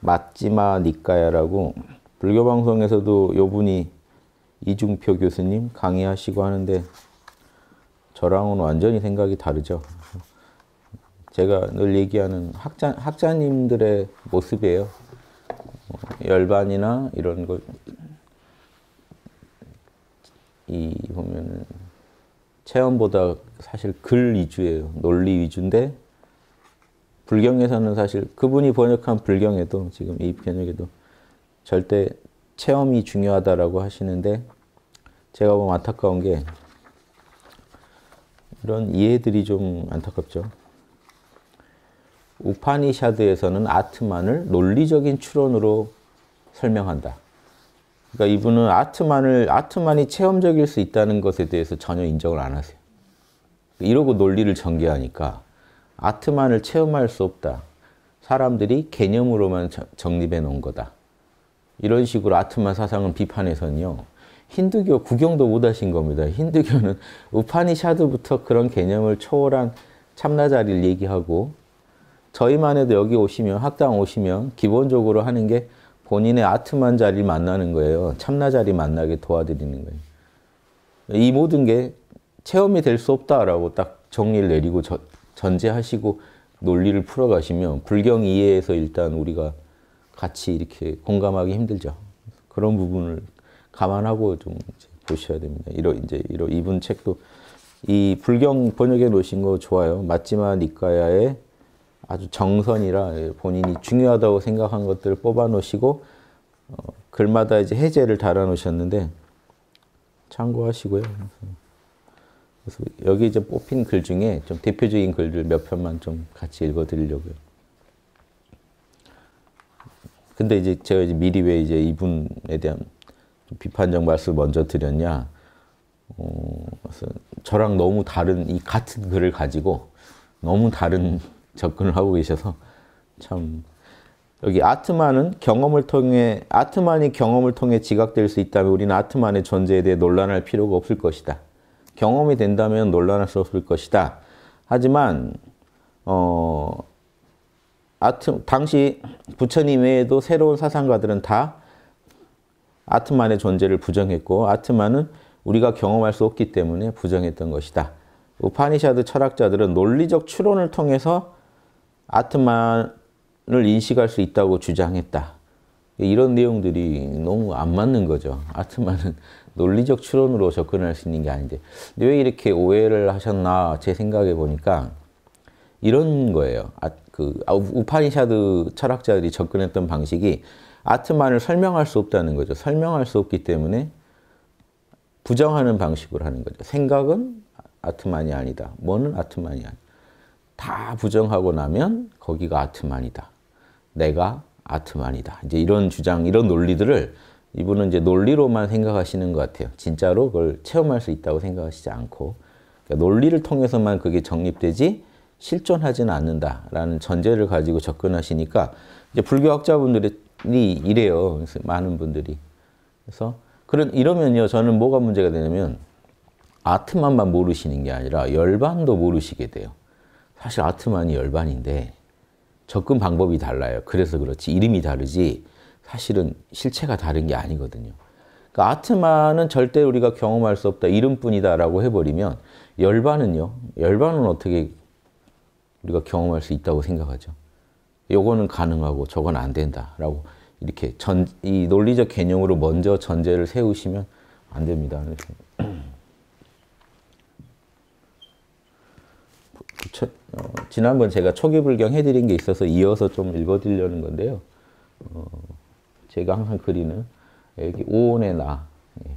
맞지마 니까야라고 불교 방송에서도 요분이 이중표 교수님 강의하시고 하는데 저랑은 완전히 생각이 다르죠. 제가 늘 얘기하는 학자, 학자님들의 모습이에요. 열반이나 이런 거, 이, 보면 체험보다 사실 글 위주예요. 논리 위주인데, 불경에서는 사실 그분이 번역한 불경에도 지금 이 번역에도 절대 체험이 중요하다라고 하시는데 제가 보면 안타까운 게 이런 이해들이 좀 안타깝죠. 우파니샤드에서는 아트만을 논리적인 추론으로 설명한다. 그러니까 이분은 아트만을 아트만이 체험적일 수 있다는 것에 대해서 전혀 인정을 안 하세요. 이러고 논리를 전개하니까 아트만을 체험할 수 없다. 사람들이 개념으로만 정립해 놓은 거다. 이런 식으로 아트만 사상을 비판해서는요. 힌두교 구경도 못 하신 겁니다. 힌두교는 우파니샤드부터 그런 개념을 초월한 참나자리를 얘기하고 저희만 해도 여기 오시면 학당 오시면 기본적으로 하는 게 본인의 아트만 자리 만나는 거예요. 참나 자리 만나게 도와드리는 거예요. 이 모든 게 체험이 될 수 없다라고 딱 정리를 내리고 저, 전제하시고 논리를 풀어가시면 불경 이해에서 일단 우리가 같이 이렇게 공감하기 힘들죠. 그런 부분을 감안하고 좀 보셔야 됩니다. 이러 이제 이러 이분 책도 이 불경 번역해 놓으신 거 좋아요. 맞지만 니까야의 아주 정선이라 본인이 중요하다고 생각한 것들을 뽑아 놓으시고 어, 글마다 이제 해제를 달아 놓으셨는데 참고하시고요. 그래서 여기 이제 뽑힌 글 중에 좀 대표적인 글들 몇 편만 좀 같이 읽어드리려고요. 근데 이제 제가 이제 미리 왜 이제 이분에 대한 비판적 말씀 먼저 드렸냐. 어, 그래서 저랑 너무 다른 이 같은 글을 가지고 너무 다른 접근을 하고 계셔서 참 여기 아트만은 경험을 통해 아트만이 경험을 통해 지각될 수 있다면 우리는 아트만의 존재에 대해 논란할 필요가 없을 것이다. 경험이 된다면 논란할 수 없을 것이다. 하지만 어, 아트, 당시 부처님 외에도 새로운 사상가들은 다 아트만의 존재를 부정했고 아트만은 우리가 경험할 수 없기 때문에 부정했던 것이다. 우파니샤드 철학자들은 논리적 추론을 통해서 아트만을 인식할 수 있다고 주장했다. 이런 내용들이 너무 안 맞는 거죠. 아트만은 논리적 추론으로 접근할 수 있는 게 아닌데 왜 이렇게 오해를 하셨나 제 생각해 보니까 이런 거예요. 아, 그 아, 우파니샤드 철학자들이 접근했던 방식이 아트만을 설명할 수 없다는 거죠. 설명할 수 없기 때문에 부정하는 방식으로 하는 거죠. 생각은 아트만이 아니다. 뭐는 아트만이 아니다. 다 부정하고 나면 거기가 아트만이다. 내가 아트만이다. 이제 이런 주장, 이런 논리들을 이분은 이제 논리로만 생각하시는 것 같아요. 진짜로 그걸 체험할 수 있다고 생각하시지 않고 그러니까 논리를 통해서만 그게 정립되지 실존하지는 않는다라는 전제를 가지고 접근하시니까 이제 불교 학자분들이 이래요. 그래서 많은 분들이 그래서 그런 이러면요 저는 뭐가 문제가 되냐면 아트만만 모르시는 게 아니라 열반도 모르시게 돼요. 사실 아트만이 열반인데 접근 방법이 달라요. 그래서 그렇지 이름이 다르지 사실은 실체가 다른 게 아니거든요. 그러니까 아트만은 절대 우리가 경험할 수 없다, 이름뿐이다라고 해버리면 열반은요. 열반은 어떻게 우리가 경험할 수 있다고 생각하죠. 요거는 가능하고 저건 안 된다라고 이렇게 전, 이 논리적 개념으로 먼저 전제를 세우시면 안 됩니다. 저, 어, 지난번 제가 초기불경 해드린 게 있어서 이어서 좀 읽어드리려는 건데요. 어... 제가 항상 그리는 여기 오온의 나 예,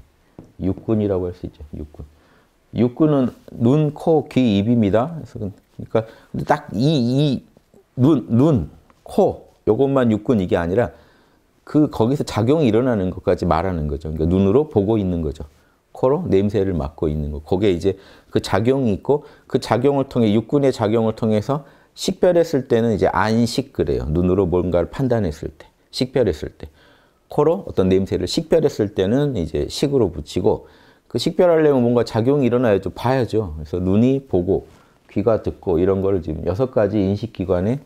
육군이라고 할 수 있죠. 육군. 육군은 눈, 코, 귀, 입입니다. 그래서 그, 그러니까 딱 이 이눈 눈, 코 요것만 육군 이게 아니라 그 거기서 작용이 일어나는 것까지 말하는 거죠. 그러니까 눈으로 보고 있는 거죠. 코로 냄새를 맡고 있는 거. 거기에 이제 그 작용이 있고 그 작용을 통해 육군의 작용을 통해서 식별했을 때는 이제 안식 그래요. 눈으로 뭔가를 판단했을 때, 식별했을 때. 코로 어떤 냄새를 식별했을 때는 이제 식으로 붙이고 그 식별하려면 뭔가 작용이 일어나야죠. 봐야죠. 그래서 눈이 보고 귀가 듣고 이런 거를 지금 여섯 가지 인식기관의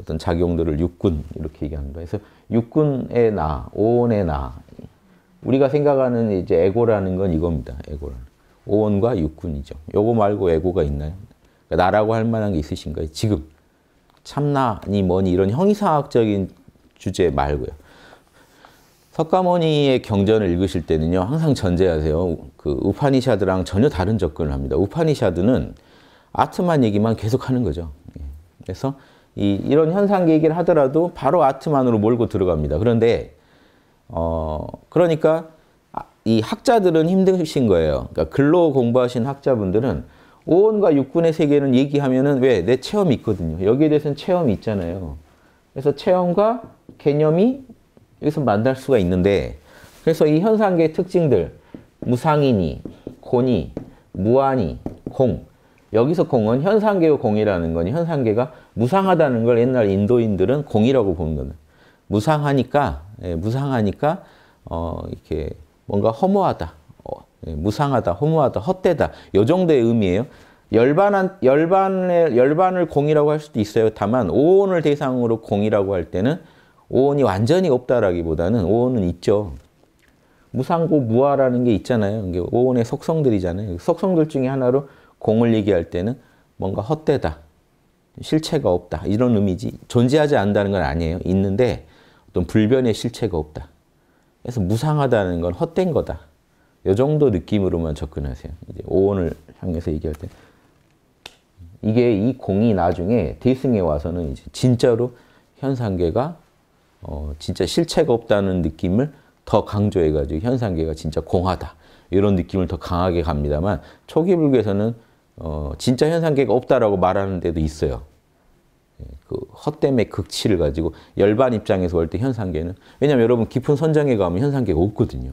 어떤 작용들을 육군 이렇게 얘기합니다. 그래서 육군의 나, 오온의 나. 우리가 생각하는 이제 에고라는 건 이겁니다. 에고라는. 오온과 육군이죠. 요거 말고 에고가 있나요? 그러니까 나라고 할 만한 게 있으신가요? 지금. 참나니 뭐니 이런 형이상학적인 주제 말고요. 석가모니의 경전을 읽으실 때는요, 항상 전제하세요. 그 우파니샤드랑 전혀 다른 접근을 합니다. 우파니샤드는 아트만 얘기만 계속 하는 거죠. 예. 그래서 이, 이런 현상 얘기를 하더라도 바로 아트만으로 몰고 들어갑니다. 그런데, 어, 그러니까 아, 이 학자들은 힘드신 거예요. 그러니까 글로 공부하신 학자분들은 오온과 육군의 세계는 얘기하면은 왜? 내 체험이 있거든요. 여기에 대해서는 체험이 있잖아요. 그래서 체험과 개념이 여기서 만날 수가 있는데 그래서 이 현상계의 특징들 무상이니, 고니, 무한이, 공 여기서 공은 현상계의 공이라는 거니 현상계가 무상하다는 걸 옛날 인도인들은 공이라고 보는 거는 무상하니까 예, 무상하니까 어, 이렇게 뭔가 허무하다, 어, 예, 무상하다, 허무하다, 헛되다 요 정도의 의미예요. 열반한 열반의 열반을 공이라고 할 수도 있어요. 다만 오온을 대상으로 공이라고 할 때는 오온이 완전히 없다라기보다는 오온은 있죠. 무상고 무아라는 게 있잖아요. 이게 오온의 속성들이잖아요. 속성들 중에 하나로 공을 얘기할 때는 뭔가 헛되다. 실체가 없다. 이런 의미지. 존재하지 않는다는 건 아니에요. 있는데 어떤 불변의 실체가 없다. 그래서 무상하다는 건 헛된 거다. 이 정도 느낌으로만 접근하세요. 이제 오온을 향해서 얘기할 때. 이게 이 공이 나중에 대승에 와서는 이제 진짜로 현상계가 어, 진짜 실체가 없다는 느낌을 더 강조해가지고 현상계가 진짜 공하다 이런 느낌을 더 강하게 갑니다만 초기 불교에서는 어, 진짜 현상계가 없다라고 말하는 데도 있어요. 예, 그 헛됨의 극치를 가지고 열반 입장에서 볼 때 현상계는 왜냐면 여러분 깊은 선정에 가면 현상계가 없거든요.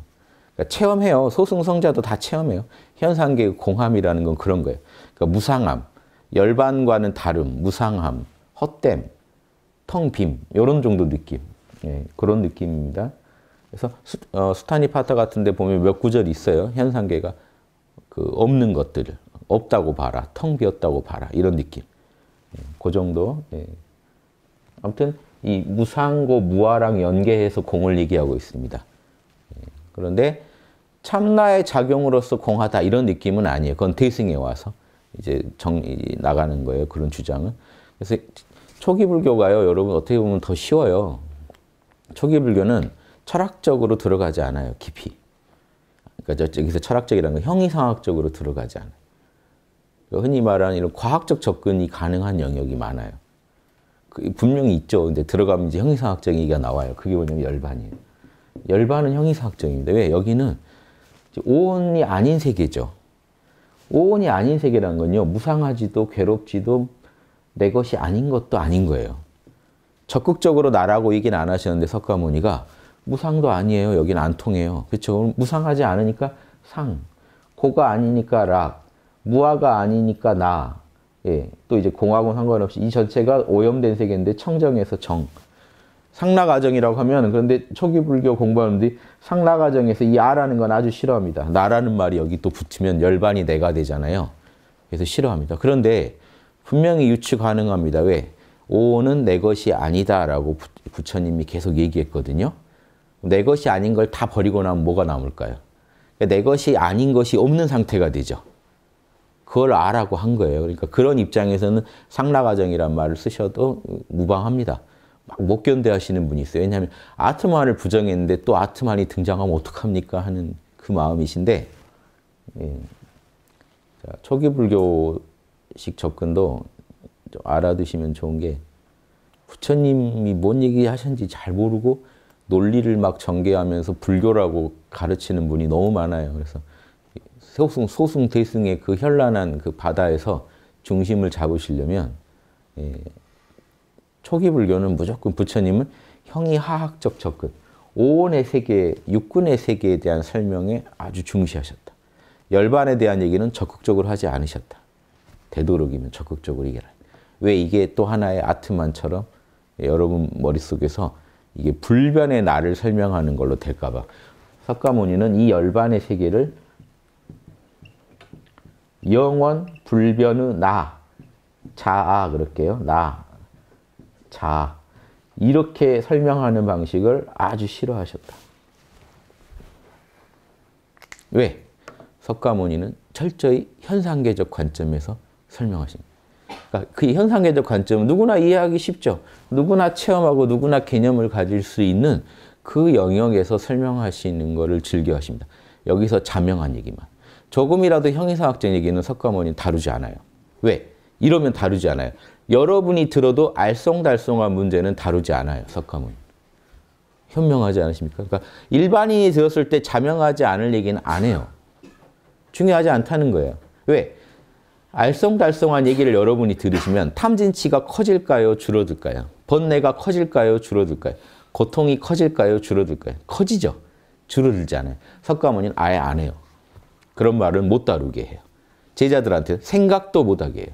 그러니까 체험해요. 소승성자도 다 체험해요. 현상계의 공함이라는 건 그런 거예요. 그러니까 무상함, 열반과는 다름, 무상함, 헛됨, 텅 빔, 이런 정도 느낌. 예, 그런 느낌입니다. 그래서 수, 어, 수타니 파타 같은데 보면 몇 구절 있어요. 현상계가 그 없는 것들 없다고 봐라, 텅 비었다고 봐라 이런 느낌. 예, 그 정도. 예. 아무튼 이 무상고 무아랑 연계해서 공을 얘기하고 있습니다. 예, 그런데 참나의 작용으로서 공하다 이런 느낌은 아니에요. 그건 대승에 와서 이제 정 나가는 거예요. 그런 주장은. 그래서 초기 불교가요, 여러분 어떻게 보면 더 쉬워요. 초기 불교는 철학적으로 들어가지 않아요. 깊이. 그러니까 여기서 철학적이라는 건 형이상학적으로 들어가지 않아요. 그러니까 흔히 말하는 이런 과학적 접근이 가능한 영역이 많아요. 그 분명히 있죠. 근데 들어가면 이제 형이상학적 얘기가 나와요. 그게 뭐냐면 열반이에요. 열반은 형이상학적인데 왜 여기는 오온이 아닌 세계죠. 오온이 아닌 세계라 건요. 무상하지도 괴롭지도 내 것이 아닌 것도 아닌 거예요. 적극적으로 나라고 얘기는 안 하시는데 석가모니가 무상도 아니에요. 여기는 안 통해요. 그렇죠? 무상하지 않으니까 상, 고가 아니니까 락, 무아가 아니니까 나. 예, 또 이제 공화군 상관없이 이 전체가 오염된 세계인데 청정에서 정. 상라가정이라고 하면 그런데 초기 불교 공부하는데 상라가정에서 이 아라는 건 아주 싫어합니다. 나라는 말이 여기 또 붙으면 열반이 내가 되잖아요. 그래서 싫어합니다. 그런데 분명히 유추 가능합니다. 왜? 오는 내 것이 아니다라고 부처님이 계속 얘기했거든요. 내 것이 아닌 걸 다 버리고 나면 뭐가 남을까요? 그러니까 내 것이 아닌 것이 없는 상태가 되죠. 그걸 아라고 한 거예요. 그러니까 그런 입장에서는 상라가정이란 말을 쓰셔도 무방합니다. 막못 견뎌하시는 분이 있어요. 왜냐하면 아트만을 부정했는데 또 아트만이 등장하면 어떡합니까 하는 그 마음이신데 예. 자, 초기 불교식 접근도 좀 알아두시면 좋은 게 부처님이 뭔 얘기 하셨는지 잘 모르고 논리를 막 전개하면서 불교라고 가르치는 분이 너무 많아요. 그래서 소승, 소승, 대승의 그 현란한 그 바다에서 중심을 잡으시려면 예, 초기 불교는 무조건 부처님은 형이하학적 접근, 오온의 세계, 육군의 세계에 대한 설명에 아주 중시하셨다. 열반에 대한 얘기는 적극적으로 하지 않으셨다. 되도록이면 적극적으로 얘기라. 왜 이게 또 하나의 아트만처럼 여러분 머릿속에서 이게 불변의 나를 설명하는 걸로 될까봐 석가모니는 이 열반의 세계를 영원 불변의 나 자아 그럴게요 나 자아 이렇게 설명하는 방식을 아주 싫어하셨다 왜? 석가모니는 철저히 현상계적 관점에서 설명하십니다 그러니까 그 현상계적 관점은 누구나 이해하기 쉽죠. 누구나 체험하고 누구나 개념을 가질 수 있는 그 영역에서 설명하시는 것을 즐겨 하십니다. 여기서 자명한 얘기만. 조금이라도 형이상학적 얘기는 석가모니 다루지 않아요. 왜? 이러면 다루지 않아요. 여러분이 들어도 알쏭달쏭한 문제는 다루지 않아요. 석가모니. 현명하지 않으십니까? 그러니까 일반인이 들었을 때 자명하지 않을 얘기는 안 해요. 중요하지 않다는 거예요. 왜? 알쏭달쏭한 얘기를 여러분이 들으시면 탐진치가 커질까요? 줄어들까요? 번뇌가 커질까요? 줄어들까요? 고통이 커질까요? 줄어들까요? 커지죠. 줄어들지 아요 석가모니는 아예 안 해요. 그런 말은 못 다루게 해요. 제자들한테 생각도 못하게 해요.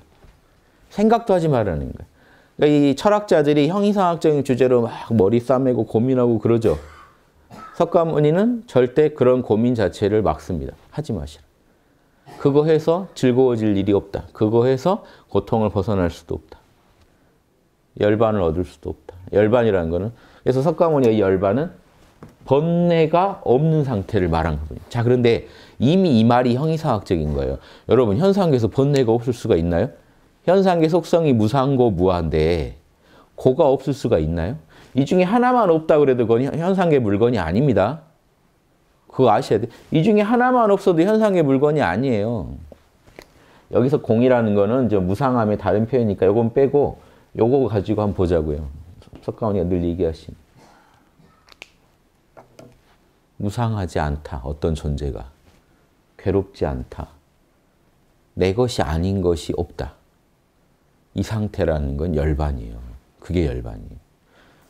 생각도 하지 말라는 거예요. 그러니까 이 철학자들이 형이상학적인 주제로 막 머리 싸매고 고민하고 그러죠. 석가모니는 절대 그런 고민 자체를 막습니다. 하지 마시라. 그거 해서 즐거워질 일이 없다. 그거 해서 고통을 벗어날 수도 없다. 열반을 얻을 수도 없다. 열반이라는 거는 그래서 석가모니의 열반은 번뇌가 없는 상태를 말한 거군요. 자, 그런데 이미 이 말이 형이사학적인 거예요. 여러분, 현상계에서 번뇌가 없을 수가 있나요? 현상계 속성이 무상고 무한데 고가 없을 수가 있나요? 이 중에 하나만 없다 그래도 그건 현상계 물건이 아닙니다. 그거 아셔야 돼. 이 중에 하나만 없어도 현상의 물건이 아니에요. 여기서 공이라는 거는 저 무상함의 다른 표현이니까 요건 빼고 요거 가지고 한번 보자고요. 석가모니가 늘 얘기하신 무상하지 않다. 어떤 존재가 괴롭지 않다. 내 것이 아닌 것이 없다. 이 상태라는 건 열반이에요. 그게 열반이에요.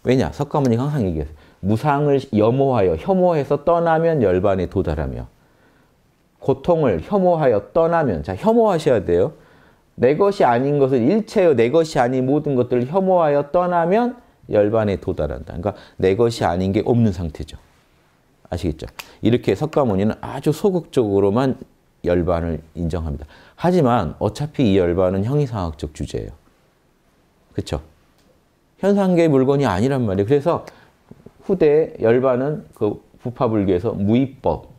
왜냐? 석가모니가 항상 얘기했어요. 무상을 염호하여 혐오해서 떠나면 열반에 도달하며 고통을 혐오하여 떠나면 자 혐오하셔야 돼요. 내 것이 아닌 것을 일체요 내 것이 아닌 모든 것들을 혐오하여 떠나면 열반에 도달한다. 그러니까 내 것이 아닌 게 없는 상태죠. 아시겠죠? 이렇게 석가모니는 아주 소극적으로만 열반을 인정합니다. 하지만 어차피 이 열반은 형이상학적 주제예요. 그렇죠? 현상계의 물건이 아니란 말이에요. 그래서 후대 열반은 그 부파불교에서 무위법,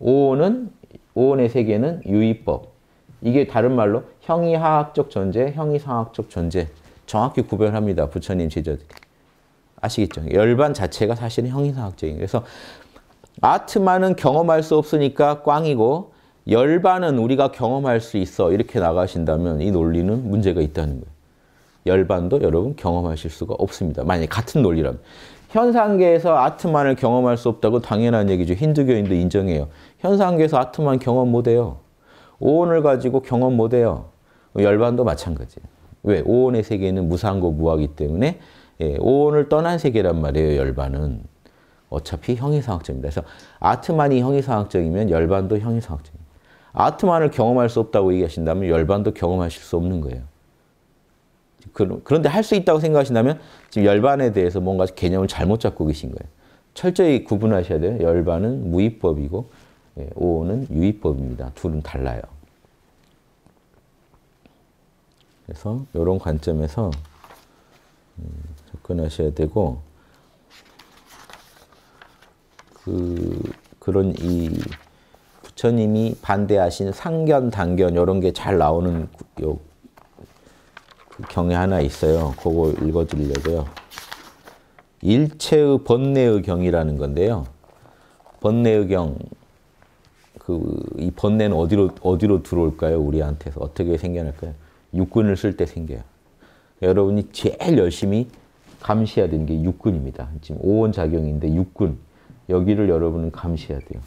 오온은 오온의 세계는 유위법. 이게 다른 말로 형이하학적 존재, 형이상학적 존재 정확히 구별합니다. 부처님 제자들 아시겠죠? 열반 자체가 사실은 형이상학적인 그래서 아트만은 경험할 수 없으니까 꽝이고 열반은 우리가 경험할 수 있어 이렇게 나가신다면 이 논리는 문제가 있다는 거예요. 열반도 여러분 경험하실 수가 없습니다. 만약 같은 논리라면. 현상계에서 아트만을 경험할 수 없다고 당연한 얘기죠. 힌두교인도 인정해요. 현상계에서 아트만 경험 못해요. 오온을 가지고 경험 못해요. 열반도 마찬가지 왜? 오온의 세계는 무상고 무하기 때문에 예, 오온을 떠난 세계란 말이에요. 열반은. 어차피 형이상학적입니다. 그래서 아트만이 형이상학적이면 열반도 형이상학적입니다. 아트만을 경험할 수 없다고 얘기하신다면 열반도 경험하실 수 없는 거예요. 그, 그런데 할 수 있다고 생각하신다면 지금 열반에 대해서 뭔가 개념을 잘못 잡고 계신 거예요. 철저히 구분하셔야 돼요. 열반은 무위법이고 예, 오는 유위법입니다. 둘은 달라요. 그래서 이런 관점에서 음, 접근하셔야 되고 그 그런 이 부처님이 반대하신 상견 단견 이런 게 잘 나오는 요 경에 하나 있어요. 그거 읽어드리려고요. 일체의 번뇌의 경이라는 건데요. 번뇌의 경, 그, 이 번뇌는 어디로, 어디로 들어올까요? 우리한테서. 어떻게 생겨날까요? 육군을 쓸 때 생겨요. 여러분이 제일 열심히 감시해야 되는 게 육군입니다. 지금 오원 작용인데 육군. 여기를 여러분은 감시해야 돼요.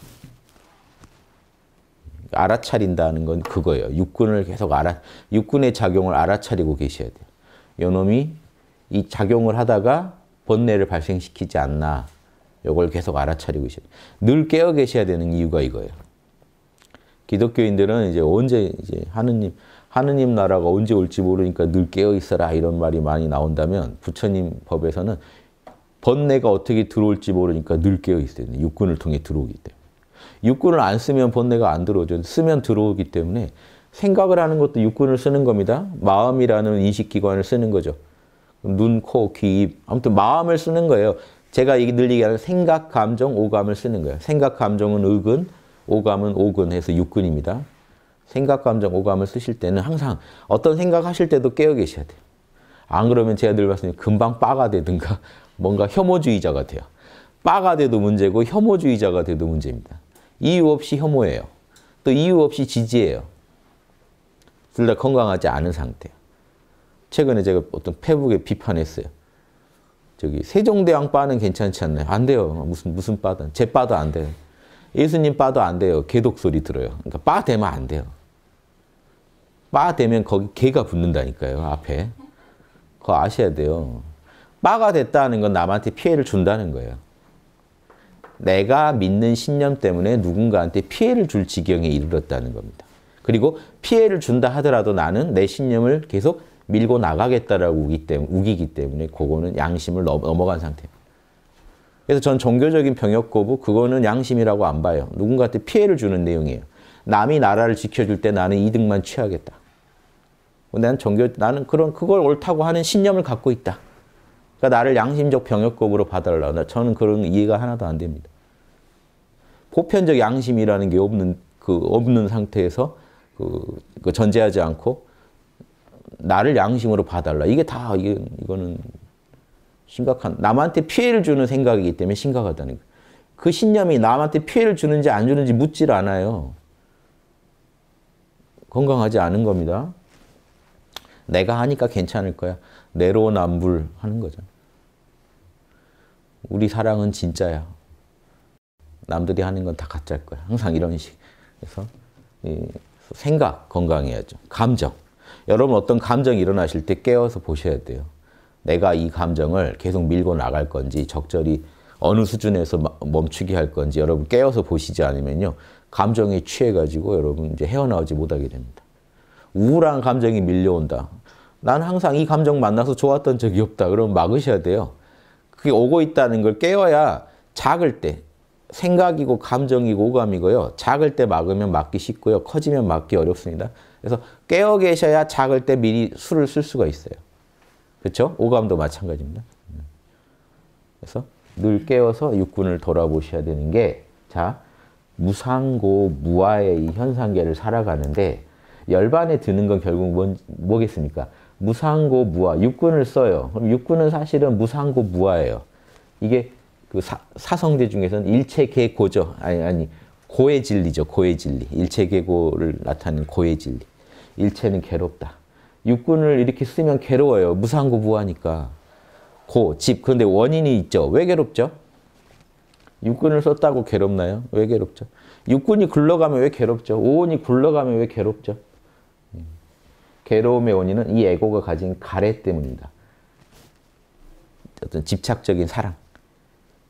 알아차린다는 건 그거예요. 육군을 계속 알아 육군의 작용을 알아차리고 계셔야 돼요. 요놈이 이 작용을 하다가 번뇌를 발생시키지 않나 요걸 계속 알아차리고 계셔야 돼요. 늘 깨어 계셔야 되는 이유가 이거예요. 기독교인들은 이제 언제 이제 하느님 하느님 나라가 언제 올지 모르니까 늘 깨어 있어라 이런 말이 많이 나온다면 부처님 법에서는 번뇌가 어떻게 들어올지 모르니까 늘 깨어 있어야 돼요. 육군을 통해 들어오기 때문에. 육군을 안 쓰면 번뇌가 안 들어오죠. 쓰면 들어오기 때문에 생각을 하는 것도 육군을 쓰는 겁니다. 마음이라는 인식기관을 쓰는 거죠. 눈, 코, 귀, 입. 아무튼 마음을 쓰는 거예요. 제가 늘 얘기하는 생각, 감정, 오감을 쓰는 거예요. 생각, 감정은 의근, 오감은 오근 해서 육근입니다. 생각, 감정, 오감을 쓰실 때는 항상 어떤 생각하실 때도 깨어 계셔야 돼요. 안 그러면 제가 늘 말씀드린 금방 빠가 되든가 뭔가 혐오주의자가 돼요. 빠가 돼도 문제고 혐오주의자가 돼도 문제입니다. 이유 없이 혐오해요. 또 이유 없이 지지해요. 둘 다 건강하지 않은 상태. 최근에 제가 어떤 페북에 비판했어요. 저기 세종대왕 바는 괜찮지 않나요? 안 돼요. 무슨 무슨 바든 제 바도 안 돼요. 예수님 바도 안 돼요. 개독 소리 들어요. 그러니까 바 되면 안 돼요. 바 되면 거기 개가 붙는다니까요. 앞에. 그거 아셔야 돼요. 바가 됐다는 건 남한테 피해를 준다는 거예요. 내가 믿는 신념 때문에 누군가한테 피해를 줄 지경에 이르렀다는 겁니다. 그리고 피해를 준다 하더라도 나는 내 신념을 계속 밀고 나가겠다라고 우기 때문에, 우기기 때문에 그거는 양심을 넘어간 상태입니다. 그래서 전 종교적인 병역 거부 그거는 양심이라고 안 봐요. 누군가한테 피해를 주는 내용이에요. 남이 나라를 지켜줄 때 나는 이득만 취하겠다. 난 종교 나는 그런 그걸 옳다고 하는 신념을 갖고 있다. 그러니까 나를 양심적 병역 거부로 봐달라. 저는 그런 이해가 하나도 안 됩니다. 보편적 양심이라는 게 없는 그 없는 상태에서 그, 그 전제하지 않고 나를 양심으로 봐달라. 이게 다 이게 이거는 심각한 남한테 피해를 주는 생각이기 때문에 심각하다는 거그 신념이 남한테 피해를 주는지 안 주는지 묻질 않아요. 건강하지 않은 겁니다. 내가 하니까 괜찮을 거야. 내로남불 하는 거죠. 우리 사랑은 진짜야. 남들이 하는 건 다 가짜일 거야. 항상 이런 식. 그래서 생각 건강해야죠. 감정. 여러분 어떤 감정이 일어나실 때깨워서 보셔야 돼요. 내가 이 감정을 계속 밀고 나갈 건지 적절히 어느 수준에서 멈추게 할 건지 여러분 깨워서 보시지 않으면요. 감정에 취해가지고 여러분 이제 헤어나오지 못하게 됩니다. 우울한 감정이 밀려온다. 난 항상 이 감정 만나서 좋았던 적이 없다. 그럼 막으셔야 돼요. 그게 오고 있다는 걸 깨워야 작을 때 생각이고 감정이고 오감이고요. 작을 때 막으면 막기 쉽고요. 커지면 막기 어렵습니다. 그래서 깨어 계셔야 작을 때 미리 술을 쓸 수가 있어요. 그렇죠? 오감도 마찬가지입니다. 그래서 늘 깨어서 육군을 돌아보셔야 되는 게 자, 무상고 무아의 이 현상계를 살아가는데 열반에 드는 건 결국 뭔, 뭐겠습니까? 무상고 무아, 육군을 써요. 그럼 육군은 사실은 무상고 무아예요. 이게 그 사, 사성제 중에서는 일체계고죠. 아니, 아니, 고의 진리죠. 고의 진리. 일체계고를 나타내는 고의 진리. 일체는 괴롭다. 육군을 이렇게 쓰면 괴로워요. 무상고 부하니까. 고, 집. 그런데 원인이 있죠. 왜 괴롭죠? 육군을 썼다고 괴롭나요? 왜 괴롭죠? 육군이 굴러가면 왜 괴롭죠? 오온이 굴러가면 왜 괴롭죠? 예. 괴로움의 원인은 이 에고가 가진 가래 때문이다. 어떤 집착적인 사랑.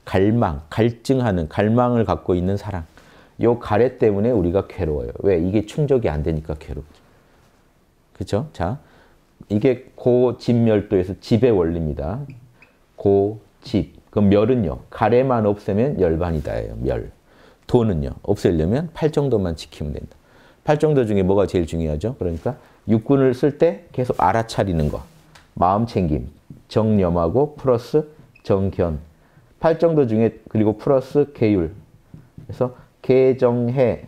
갈망, 갈증하는 갈망을 갖고 있는 사랑. 요 가래 때문에 우리가 괴로워요. 왜? 이게 충족이 안 되니까 괴롭죠. 그렇 자, 이게 고집멸도에서 집의 원리입니다. 고집. 그럼 멸은요. 가래만 없애면 열반이다예요. 멸. 도는요. 없애려면 팔 정도만 지키면 된다. 팔 정도 중에 뭐가 제일 중요하죠? 그러니까 육군을 쓸 때 계속 알아차리는 거. 마음 챙김. 정념하고 플러스 정견. 8 정도 중에 그리고 플러스 계율. 그래서 개정해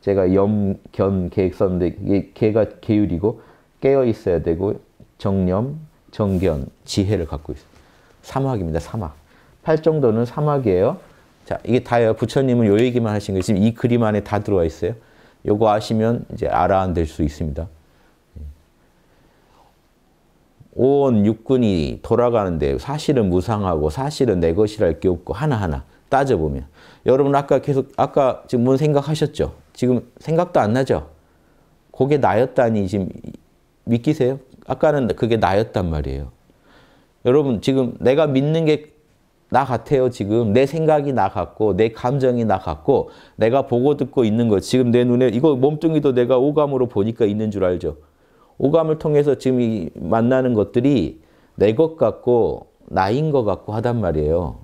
제가 염견 계획 썼는데 이게 개가 계율이고 깨어 있어야 되고 정념, 정견, 지혜를 갖고 있어 사막입니다. 사막. 8 정도는 사막이에요. 자, 이게 다예요. 부처님은 요 얘기만 하신 거예요. 지금 이 그림 안에 다 들어와 있어요. 요거 아시면 이제 알아안될 수 있습니다. 온 육군이 돌아가는데 사실은 무상하고 사실은 내 것이랄 게 없고 하나하나 따져보면 여러분 아까 계속 아까 지금 뭔 생각하셨죠? 지금 생각도 안 나죠? 그게 나였다니 지금 믿기세요? 아까는 그게 나였단 말이에요. 여러분 지금 내가 믿는 게 나 같아요 지금 내 생각이 나 같고 내 감정이 나 같고 내가 보고 듣고 있는 거 지금 내 눈에 이거 몸뚱이도 내가 오감으로 보니까 있는 줄 알죠. 오감을 통해서 지금 이 만나는 것들이 내 것 같고 나인 것 같고 하단 말이에요.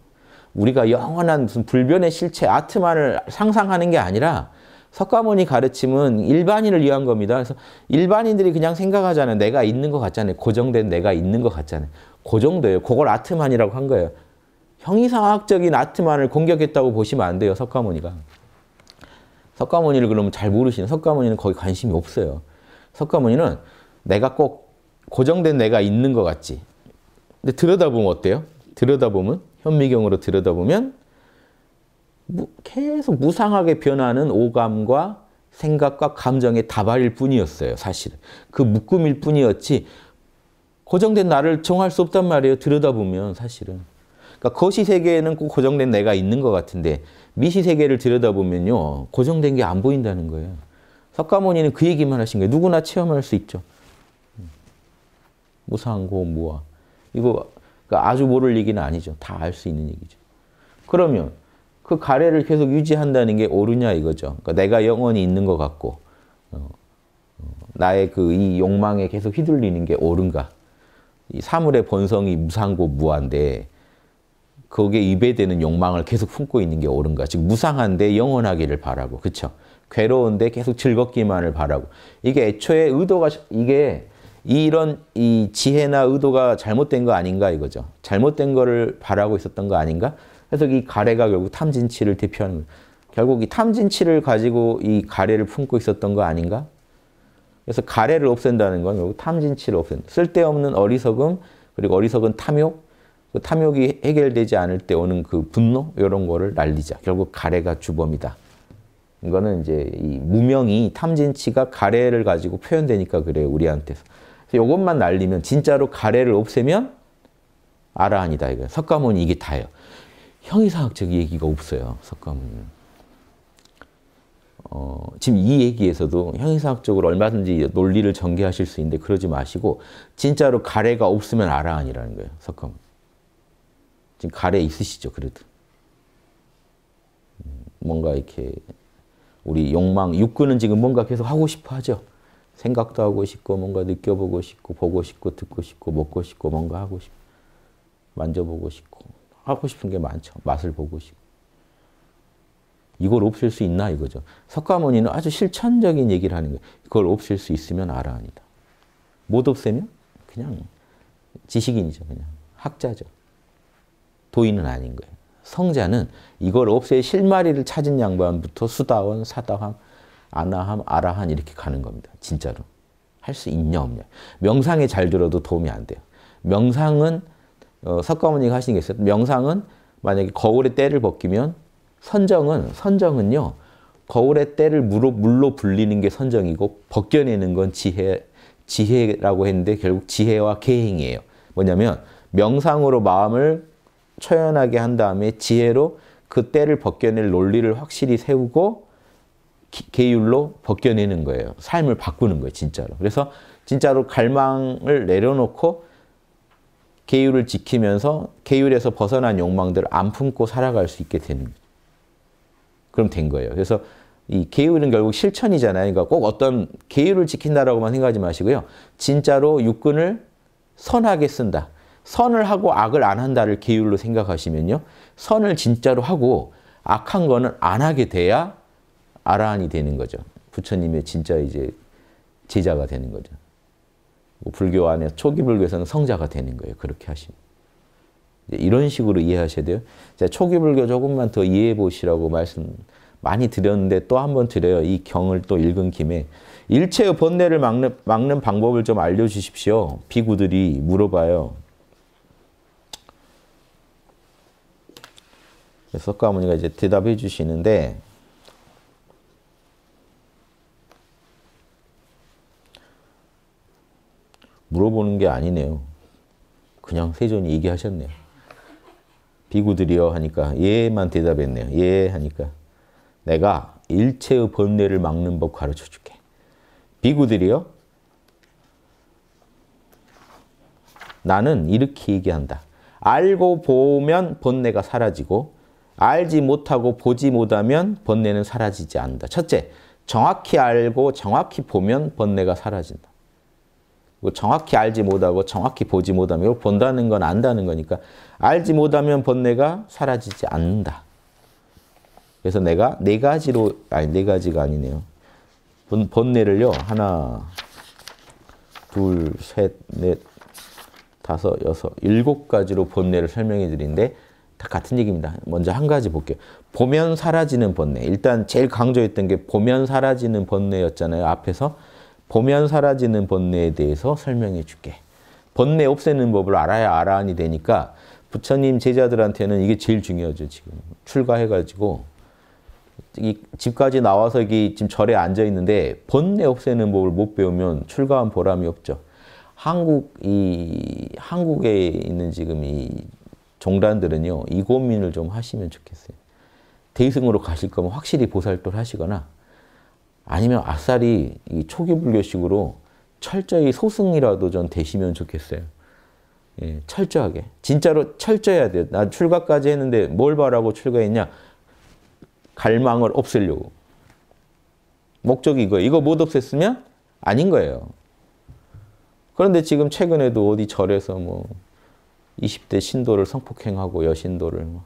우리가 영원한 무슨 불변의 실체, 아트만을 상상하는 게 아니라 석가모니 가르침은 일반인을 위한 겁니다. 그래서 일반인들이 그냥 생각하잖아요. 내가 있는 것 같잖아요. 고정된 내가 있는 것 같잖아요. 그 정도예요. 그걸 아트만이라고 한 거예요. 형이상학적인 아트만을 공격했다고 보시면 안 돼요. 석가모니가. 석가모니를 그러면 잘 모르시는 석가모니는 거기 관심이 없어요. 석가모니는 내가 꼭 고정된 내가 있는 것 같지. 근데 들여다보면 어때요? 들여다보면 현미경으로 들여다보면 계속 무상하게 변하는 오감과 생각과 감정의 다발일 뿐이었어요. 사실은. 그 묶음일 뿐이었지 고정된 나를 정할 수 없단 말이에요. 들여다보면 사실은. 그러니까 거시 세계에는 꼭 고정된 내가 있는 것 같은데 미시 세계를 들여다보면요. 고정된 게 안 보인다는 거예요. 석가모니는 그 얘기만 하신 거예요. 누구나 체험할 수 있죠. 무상고 무아. 이거 그러니까 아주 모를 얘기는 아니죠. 다 알 수 있는 얘기죠. 그러면 그 가래를 계속 유지한다는 게 옳으냐 이거죠. 그러니까 내가 영원히 있는 것 같고 어, 어 나의 그 이 욕망에 계속 휘둘리는 게 옳은가. 이 사물의 본성이 무상고 무한데 거기에 입에되는 욕망을 계속 품고 있는 게 옳은가. 즉 무상한데 영원하기를 바라고. 그렇죠? 괴로운데 계속 즐겁기만을 바라고. 이게 애초에 의도가 이게 이런 이 지혜나 의도가 잘못된 거 아닌가 이거죠. 잘못된 거를 바라고 있었던 거 아닌가? 그래서 이 가래가 결국 탐진치를 대표하는 거예요. 결국 이 탐진치를 가지고 이 가래를 품고 있었던 거 아닌가? 그래서 가래를 없앤다는 건 결국 탐진치를 없앤다. 쓸데없는 어리석음, 그리고 어리석은 탐욕, 그 탐욕이 해결되지 않을 때 오는 그 분노, 이런 거를 날리자. 결국 가래가 주범이다. 이거는 이제 이 무명이 탐진치가 가래를 가지고 표현되니까 그래요, 우리한테서. 이것만 날리면 진짜로 가래를 없애면 아라한이다 이거 석가모니 이게 다예요. 형이상학적 얘기가 없어요. 석가모니 어, 지금 이 얘기에서도 형이상학적으로 얼마든지 논리를 전개하실 수 있는데 그러지 마시고 진짜로 가래가 없으면 아라한라는 거예요. 석가모니. 지금 가래 있으시죠, 그래도. 음, 뭔가 이렇게 우리 욕망, 육군은 지금 뭔가 계속 하고 싶어 하죠. 생각도 하고 싶고 뭔가 느껴보고 싶고 보고 싶고 듣고 싶고 먹고 싶고 뭔가 하고 싶고 만져보고 싶고 하고 싶은 게 많죠. 맛을 보고 싶고. 이걸 없앨 수 있나 이거죠. 석가모니는 아주 실천적인 얘기를 하는 거예요. 그걸 없앨 수 있으면 알아 아니다. 못 없애면 그냥 지식인이죠. 그냥 학자죠. 도인은 아닌 거예요. 성자는 이걸 없앨 실마리를 찾은 양반부터 수다원, 사다함, 아나함, 아라한 이렇게 가는 겁니다. 진짜로. 할 수 있냐 없냐. 명상에 잘 들어도 도움이 안 돼요. 명상은 어, 석가모니가 하시게 있어요. 명상은 만약에 거울에 때를 벗기면 선정은 선정은요. 거울의 때를 물로, 물로 불리는 게 선정이고 벗겨내는 건 지혜, 지혜라고 했는데 결국 지혜와 계행이에요. 뭐냐면 명상으로 마음을 처연하게 한 다음에 지혜로 그 때를 벗겨낼 논리를 확실히 세우고 계율로 벗겨내는 거예요. 삶을 바꾸는 거예요, 진짜로. 그래서 진짜로 갈망을 내려놓고 계율을 지키면서 계율에서 벗어난 욕망들을 안 품고 살아갈 수 있게 되는 거죠. 그럼 된 거예요. 그래서 이 계율은 결국 실천이잖아요. 그러니까 꼭 어떤 계율을 지킨다라고만 생각하지 마시고요. 진짜로 육군을 선하게 쓴다. 선을 하고 악을 안 한다를 계율로 생각하시면요. 선을 진짜로 하고 악한 거는 안 하게 돼야 아라한이 되는 거죠. 부처님의 진짜 이제 제자가 되는 거죠. 뭐 불교 안에 초기 불교에서는 성자가 되는 거예요. 그렇게 하시면. 이런 식으로 이해하셔야 돼요. 초기 불교 조금만 더 이해해 보시라고 말씀 많이 드렸는데 또 한 번 드려요. 이 경을 또 읽은 김에 일체의 번뇌를 막는, 막는 방법을 좀 알려주십시오. 비구들이 물어봐요. 석가모니가 이제 대답해 주시는데 물어보는 게 아니네요. 그냥 세존이 얘기하셨네요. 비구들이여 하니까 예만 대답했네요. 예 하니까 내가 일체의 번뇌를 막는 법 가르쳐 줄게. 비구들이여 나는 이렇게 얘기한다. 알고 보면 번뇌가 사라지고 알지 못하고 보지 못하면 번뇌는 사라지지 않는다. 첫째, 정확히 알고 정확히 보면 번뇌가 사라진다. 뭐 정확히 알지 못하고 정확히 보지 못하면 본다는 건 안다는 거니까 알지 못하면 번뇌가 사라지지 않는다. 그래서 내가 네 가지로 아니 네 가지가 아니네요. 번, 번뇌를요 하나 둘셋넷 다섯 여섯 일곱 가지로 번뇌를 설명해 드리데다 같은 얘기입니다. 먼저 한 가지 볼게요. 보면 사라지는 번뇌. 일단 제일 강조했던 게 보면 사라지는 번뇌였잖아요. 앞에서 보면 사라지는 번뇌에 대해서 설명해 줄게. 번뇌 없애는 법을 알아야 아라한 되니까 부처님 제자들한테는 이게 제일 중요하죠. 지금 출가해가지고 집까지 나와서 이 지금 절에 앉아 있는데 번뇌 없애는 법을 못 배우면 출가한 보람이 없죠. 한국 이 한국에 있는 지금 이 종단들은요 이 고민을 좀 하시면 좋겠어요. 대승으로 가실 거면 확실히 보살도 하시거나 아니면 아싸리 초기 불교식으로 철저히 소승이라도 전 되시면 좋겠어요. 예, 철저하게. 진짜로 철저해야 돼요. 나 출가까지 했는데 뭘 바라고 출가했냐? 갈망을 없애려고. 목적이 이거예요. 이거 못 없앴으면 아닌 거예요. 그런데 지금 최근에도 어디 절에서 뭐 20대 신도를 성폭행하고 여신도를 막 뭐,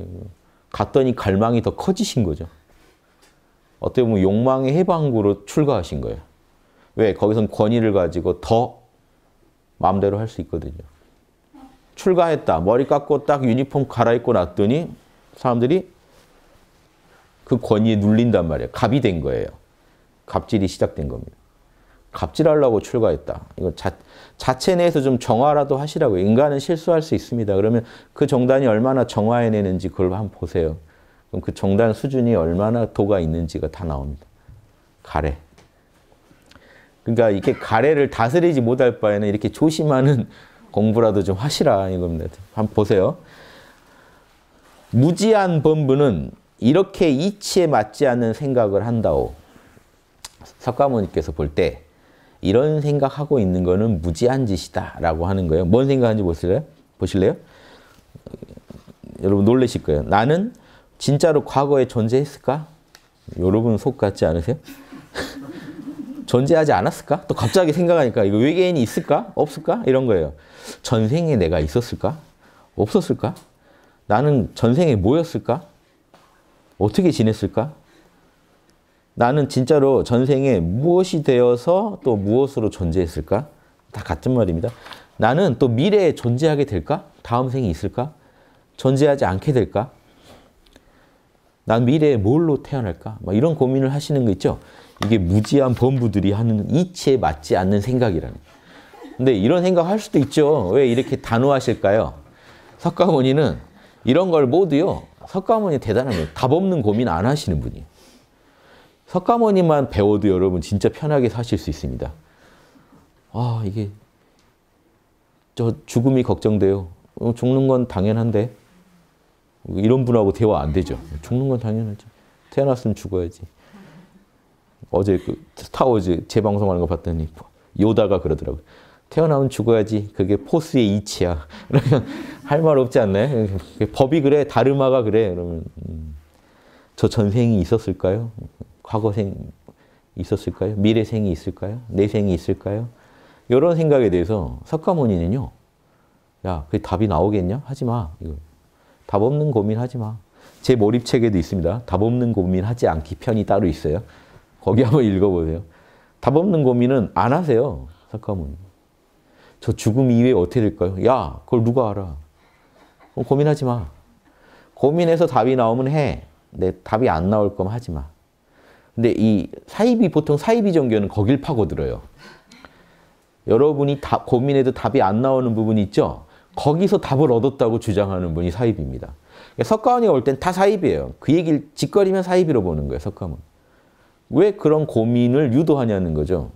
예, 갔더니 갈망이 더 커지신 거죠. 어떻게 보면 욕망의 해방구로 출가하신 거예요. 왜? 거기선 권위를 가지고 더 마음대로 할 수 있거든요. 출가했다. 머리 깎고 딱 유니폼 갈아입고 났더니 사람들이 그 권위에 눌린단 말이에요. 갑이 된 거예요. 갑질이 시작된 겁니다. 갑질하려고 출가했다. 이거 자, 자체 내에서 좀 정화라도 하시라고. 인간은 실수할 수 있습니다. 그러면 그 정단이 얼마나 정화해내는지 그걸 한번 보세요. 그럼 그 정단 수준이 얼마나 도가 있는지가 다 나옵니다. 가래. 그러니까 이렇게 가래를 다스리지 못할 바에는 이렇게 조심하는 공부라도 좀 하시라 이겁니다. 한 번 보세요. 무지한 범부는 이렇게 이치에 맞지 않는 생각을 한다오. 석가모니께서 볼 때 이런 생각하고 있는 거는 무지한 짓이다 라고 하는 거예요. 뭔 생각하는지 보실래요? 보실래요? 여러분 놀라실 거예요. 나는 진짜로 과거에 존재했을까? 여러분 속 같지 않으세요? 존재하지 않았을까? 또 갑자기 생각하니까 이거 외계인이 있을까? 없을까? 이런 거예요. 전생에 내가 있었을까? 없었을까? 나는 전생에 뭐였을까? 어떻게 지냈을까? 나는 진짜로 전생에 무엇이 되어서 또 무엇으로 존재했을까? 다 같은 말입니다. 나는 또 미래에 존재하게 될까? 다음 생이 있을까? 존재하지 않게 될까? 난 미래에 뭘로 태어날까? 막 이런 고민을 하시는 거 있죠? 이게 무지한 범부들이 하는 이치에 맞지 않는 생각이라는 근데 이런 생각 할 수도 있죠. 왜 이렇게 단호하실까요? 석가모니는 이런 걸 모두요. 석가모니 대단합니다. 답 없는 고민 안 하시는 분이에요. 석가모니만 배워도 여러분 진짜 편하게 사실 수 있습니다. 아 이게 저 죽음이 걱정돼요. 어, 죽는 건 당연한데 이런 분하고 대화 안 되죠. 죽는 건 당연하지. 태어났으면 죽어야지. 어제 그 스타워즈 재방송하는 거 봤더니 요다가 그러더라고요. 태어나면 죽어야지. 그게 포스의 이치야. 그러면 할 말 없지 않나요? 법이 그래, 다르마가 그래. 그러면 음, 저 전생이 있었을까요? 과거생 있었을까요? 미래생이 있을까요? 내생이 있을까요? 이런 생각에 대해서 석가모니는요. 야, 그 답이 나오겠냐? 하지 마. 이거. 답 없는 고민하지 마. 제 몰입책에도 있습니다. 답 없는 고민하지 않기 편이 따로 있어요. 거기 한번 읽어보세요. 답 없는 고민은 안 하세요. 잠깐만. 저 죽음 이후에 어떻게 될까요? 야, 그걸 누가 알아? 어, 고민하지 마. 고민해서 답이 나오면 해. 근데 답이 안 나올 거면 하지 마. 근데 이 사이비, 보통 사이비 종교는 거길 파고들어요. 여러분이 다, 고민해도 답이 안 나오는 부분이 있죠? 거기서 답을 얻었다고 주장하는 분이 사입입니다. 그러니까 석가원이 올 땐 다 사입이에요. 그 얘기를 짓거리면 사입이로 보는 거예요, 석가은. 왜 그런 고민을 유도하냐는 거죠.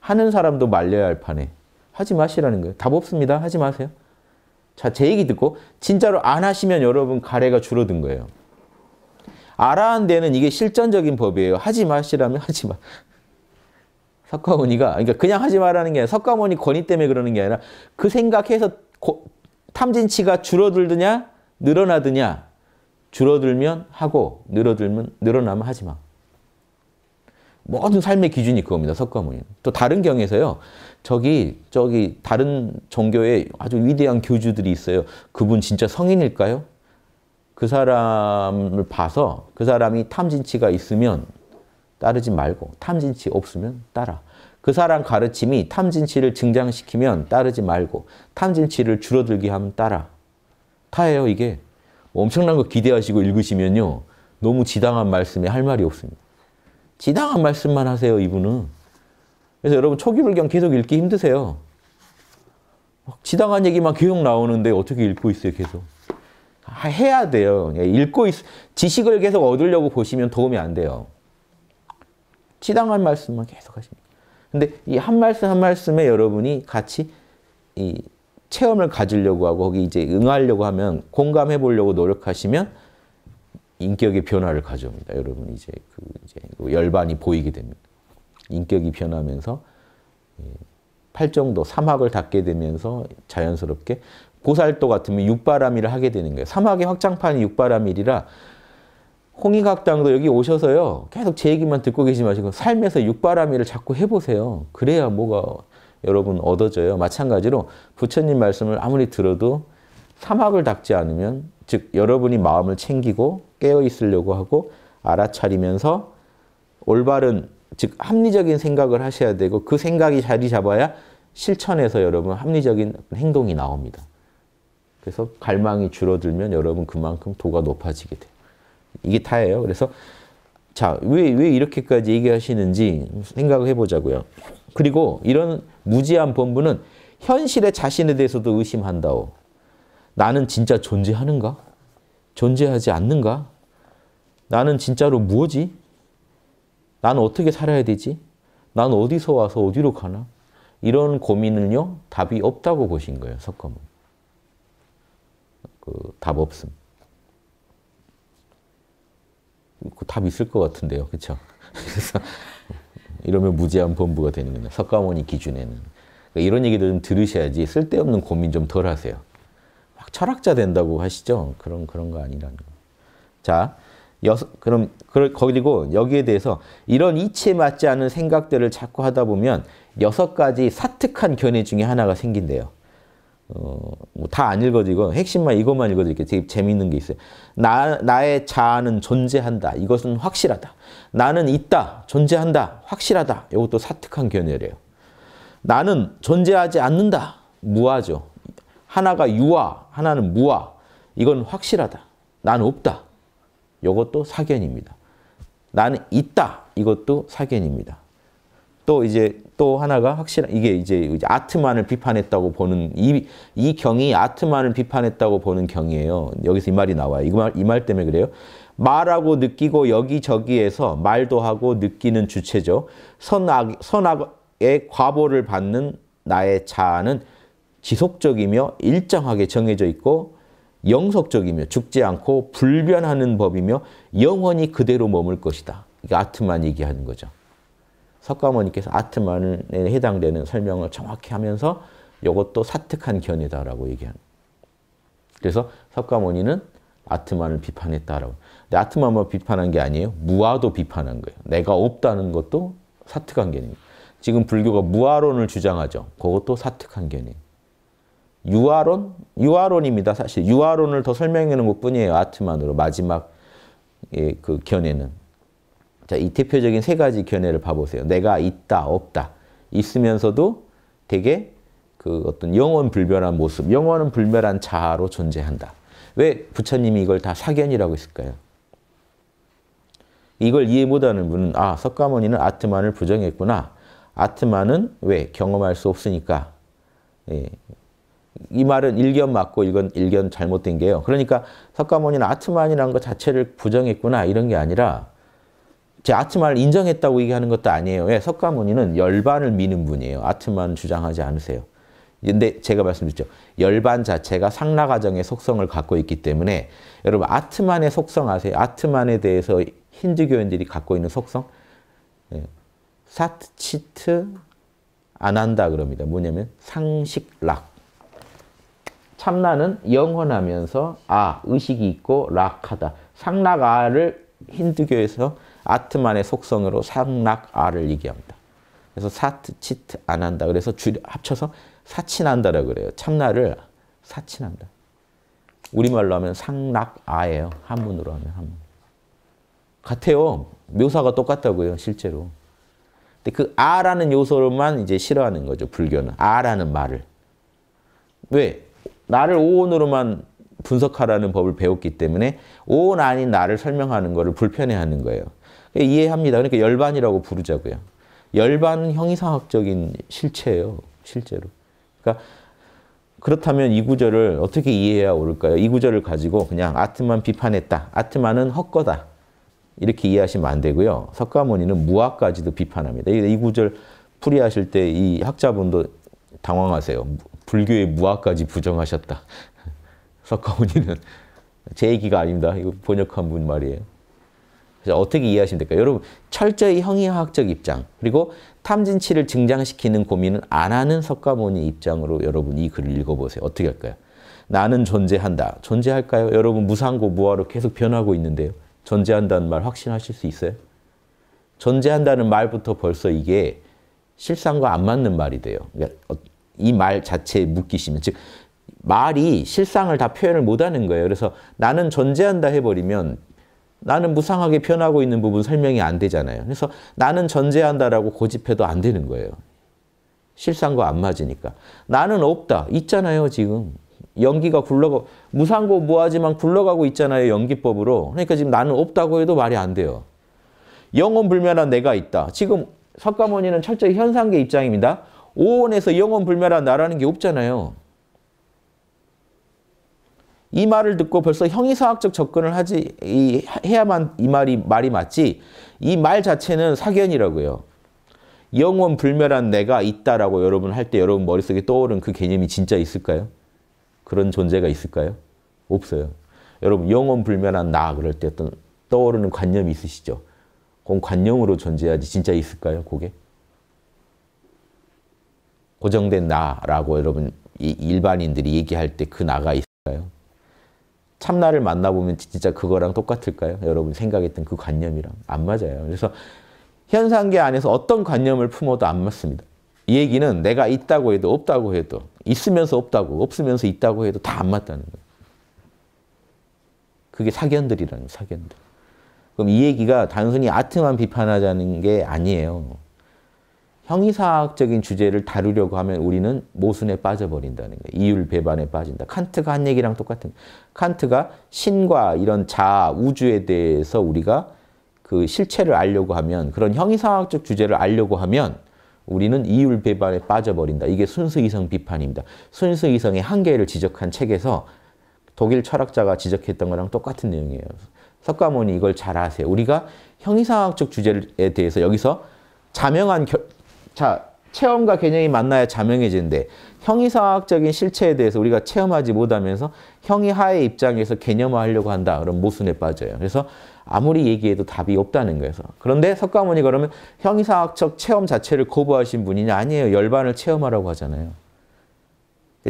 하는 사람도 말려야 할 판에 하지 마시라는 거예요. 답 없습니다. 하지 마세요. 자, 제 얘기 듣고 진짜로 안 하시면 여러분 가래가 줄어든 거예요. 알아한 데는 이게 실전적인 법이에요. 하지 마시라면 하지 마. 석가모니가 그러니까 그냥 하지 말라는 게 아니라 석가모니 권위 때문에 그러는 게 아니라 그 생각해서 고, 탐진치가 줄어들느냐 늘어나느냐 줄어들면 하고 늘어들면 늘어나면 하지 마. 모든 삶의 기준이 그겁니다. 석가모니는. 또 다른 경에서요. 저기 저기 다른 종교에 아주 위대한 교주들이 있어요. 그분 진짜 성인일까요? 그 사람을 봐서 그 사람이 탐진치가 있으면 따르지 말고 탐진치 없으면 따라. 그 사람 가르침이 탐진치를 증장시키면 따르지 말고 탐진치를 줄어들게 하면 따라. 타예요, 이게. 뭐 엄청난 거 기대하시고 읽으시면요. 너무 지당한 말씀에 할 말이 없습니다. 지당한 말씀만 하세요, 이분은. 그래서 여러분 초기불경 계속 읽기 힘드세요. 지당한 얘기만 계속 나오는데 어떻게 읽고 있어요, 계속. 아, 해야 돼요. 예, 읽고 있, 지식을 계속 얻으려고 보시면 도움이 안 돼요. 지당한 말씀만 계속 하십니다. 근데 이 한 말씀 한 말씀에 여러분이 같이 이 체험을 가지려고 하고 거기 이제 응하려고 하면 공감해 보려고 노력하시면 인격의 변화를 가져옵니다. 여러분 이제 그 이제 그 열반이 보이게 됩니다. 인격이 변하면서 팔정도 사막을 닿게 되면서 자연스럽게 보살도 같으면 육바람이를 하게 되는 거예요. 사막의 확장판이 육바람일이라 홍익학당도 여기 오셔서요. 계속 제 얘기만 듣고 계시지 마시고 삶에서 육바라밀을 자꾸 해보세요. 그래야 뭐가 여러분 얻어져요. 마찬가지로 부처님 말씀을 아무리 들어도 사막을 닦지 않으면 즉 여러분이 마음을 챙기고 깨어 있으려고 하고 알아차리면서 올바른 즉 합리적인 생각을 하셔야 되고 그 생각이 자리 잡아야 실천에서 여러분 합리적인 행동이 나옵니다. 그래서 갈망이 줄어들면 여러분 그만큼 도가 높아지게 돼요. 이게 다예요. 그래서 자, 왜, 왜 이렇게까지 얘기하시는지 생각을 해보자고요. 그리고 이런 무지한 범부는 현실의 자신에 대해서도 의심한다오. 나는 진짜 존재하는가? 존재하지 않는가? 나는 진짜로 뭐지? 나는 어떻게 살아야 되지? 난 어디서 와서 어디로 가나? 이런 고민은요, 답이 없다고 보신 거예요, 석검은. 그, 답 없음. 그 답 있을 것 같은데요. 그렇 그래서 이러면 무제한 본부가 되는 거예요. 석가모니 기준에는. 그러니까 이런 얘기들 좀 들으셔야지 쓸데없는 고민 좀 덜 하세요. 막 철학자 된다고 하시죠? 그런 그런 거 아니라는 거. 자, 여섯, 그럼 그리고 여기에 대해서 이런 이치에 맞지 않은 생각들을 자꾸 하다 보면 여섯 가지 사특한 견해 중에 하나가 생긴대요. 어다안 뭐 읽어지고 핵심만 이것만 읽어도 이렇게 되게 재미있는 게 있어요. 나 나의 자아는 존재한다. 이것은 확실하다. 나는 있다. 존재한다. 확실하다. 이것도 사특한 견해래요. 나는 존재하지 않는다. 무아죠. 하나가 유아, 하나는 무아. 이건 확실하다. 난 없다. 이것도 사견입니다. 나는 있다. 이것도 사견입니다. 또 이제 또 하나가 확실한 이게 이제 아트만을 비판했다고 보는 이, 이 경이 아트만을 비판했다고 보는 경이에요. 여기서 이 말이 나와요. 이말 이말 때문에 그래요. 말하고 느끼고 여기저기에서 말도 하고 느끼는 주체죠. 선악 선악의 과보를 받는 나의 자아는 지속적이며 일정하게 정해져 있고 영속적이며 죽지 않고 불변하는 법이며 영원히 그대로 머물 것이다. 이게 아트만 얘기하는 거죠. 석가모니께서 아트만에 해당되는 설명을 정확히 하면서 이것도 사특한 견해다라고 얘기합니 그래서 석가모니는 아트만을 비판했다라고. 근데 아트만만 뭐 비판한 게 아니에요. 무아도 비판한 거예요. 내가 없다는 것도 사특한 견입니다. 지금 불교가 무아론을 주장하죠. 그것도 사특한 견이 유아론? 유아론입니다. 사실 유아론을 더 설명하는 것뿐이에요. 아트만으로 마지막 예, 그 견해는. 자, 이 대표적인 세 가지 견해를 봐보세요. 내가 있다, 없다. 있으면서도 되게 그 어떤 영원 불멸한 모습, 영원 불멸한 자아로 존재한다. 왜 부처님이 이걸 다 사견이라고 했을까요? 이걸 이해 못하는 분은 아, 석가모니는 아트만을 부정했구나. 아트만은 왜? 경험할 수 없으니까. 예. 이 말은 일견 맞고 이건 일견 잘못된 게요. 그러니까 석가모니는 아트만이라는 것 자체를 부정했구나 이런 게 아니라 제 아트만을 인정했다고 얘기하는 것도 아니에요. 예, 석가모니는 열반을 미는 분이에요. 아트만 주장하지 않으세요. 근데 제가 말씀드렸죠. 열반 자체가 상라가정의 속성을 갖고 있기 때문에 여러분 아트만의 속성 아세요? 아트만에 대해서 힌두교인들이 갖고 있는 속성? 예. 사트, 치트, 안 한다 그럽니다. 뭐냐면 상식락. 참나는 영원하면서 아, 의식이 있고 락하다. 상락아를 힌두교에서 아트만의 속성으로 상락아를 얘기합니다. 그래서 사치트 안 한다. 그래서 줄 합쳐서 사친한다라고 그래요. 참나를 사친한다. 우리말로 하면 상락아예요. 한문으로 하면 한문. 같아요. 묘사가 똑같다고요. 실제로. 근데 그 아라는 요소로만 이제 싫어하는 거죠. 불교는. 아라는 말을. 왜? 나를 오온으로만 분석하라는 법을 배웠기 때문에 오온 아닌 나를 설명하는 것을 불편해하는 거예요. 이해합니다. 그러니까 열반이라고 부르자고요. 열반은 형이상학적인 실체예요. 실제로. 그러니까 그렇다면 이 구절을 어떻게 이해해야 옳을까요? 이 구절을 가지고 그냥 아트만 비판했다. 아트만은 헛거다. 이렇게 이해하시면 안 되고요. 석가모니는 무아까지도 비판합니다. 이 구절 풀이하실 때 이 학자분도 당황하세요. 불교의 무아까지 부정하셨다. 석가모니는 제 얘기가 아닙니다. 이거 번역한 분 말이에요. 그래서 어떻게 이해하시면 될까요? 여러분 철저히 형이학적 입장 그리고 탐진치를 증장시키는 고민은 안 하는 석가모니 입장으로 여러분 이 글을 읽어보세요. 어떻게 할까요? 나는 존재한다. 존재할까요? 여러분 무상고 무화로 계속 변하고 있는데요. 존재한다는 말 확신하실 수 있어요? 존재한다는 말부터 벌써 이게 실상과 안 맞는 말이 돼요. 그러니까 이 말 자체에 묶이시면 즉 말이 실상을 다 표현을 못하는 거예요. 그래서 나는 존재한다 해버리면 나는 무상하게 변하고 있는 부분 설명이 안 되잖아요. 그래서 나는 전제한다라고 고집해도 안 되는 거예요. 실상과 안 맞으니까. 나는 없다. 있잖아요, 지금. 연기가 굴러가 무상고 무하지만 굴러가고 있잖아요, 연기법으로. 그러니까 지금 나는 없다고 해도 말이 안 돼요. 영혼 불멸한 내가 있다. 지금 석가모니는 철저히 현상계 입장입니다. 오원에서 영혼 불멸한 나라는 게 없잖아요. 이 말을 듣고 벌써 형이사학적 접근을 하지 이, 해야만 이 말이 말이 맞지 이 말 자체는 사견이라고요. 영원 불멸한 내가 있다라고 여러분 할 때 여러분 머릿속에 떠오른 그 개념이 진짜 있을까요? 그런 존재가 있을까요? 없어요. 여러분 영원 불멸한 나 그럴 때 어떤 떠오르는 관념이 있으시죠? 그건 관념으로 존재하지 진짜 있을까요? 그게? 고정된 나라고 여러분 일반인들이 얘기할 때 그 나가 있을까요? 참나를 만나보면 진짜 그거랑 똑같을까요? 여러분 생각했던 그 관념이랑 안 맞아요. 그래서 현상계 안에서 어떤 관념을 품어도 안 맞습니다. 이 얘기는 내가 있다고 해도 없다고 해도 있으면서 없다고 없으면서 있다고 해도 다 안 맞다는 거예요. 그게 사견들이라는 사견들. 그럼 이 얘기가 단순히 아트만 비판하자는 게 아니에요. 형이사학적인 주제를 다루려고 하면 우리는 모순에 빠져버린다는 거예요. 이율 배반에 빠진다. 칸트가 한 얘기랑 똑같은 칸트가 신과 이런 자 우주에 대해서 우리가 그 실체를 알려고 하면 그런 형이사학적 주제를 알려고 하면 우리는 이율 배반에 빠져버린다. 이게 순수이성 비판입니다. 순수이성의 한계를 지적한 책에서 독일 철학자가 지적했던 거랑 똑같은 내용이에요. 석가모니 이걸 잘 아세요. 우리가 형이상학적 주제에 대해서 여기서 자명한 결, 자, 체험과 개념이 만나야 자명해지는데 형이상학적인 실체에 대해서 우리가 체험하지 못하면서 형이하의 입장에서 개념화하려고 한다. 그럼 모순에 빠져요. 그래서 아무리 얘기해도 답이 없다는 거예요. 그런데 석가모니 그러면 형이상학적 체험 자체를 거부하신 분이냐? 아니에요. 열반을 체험하라고 하잖아요.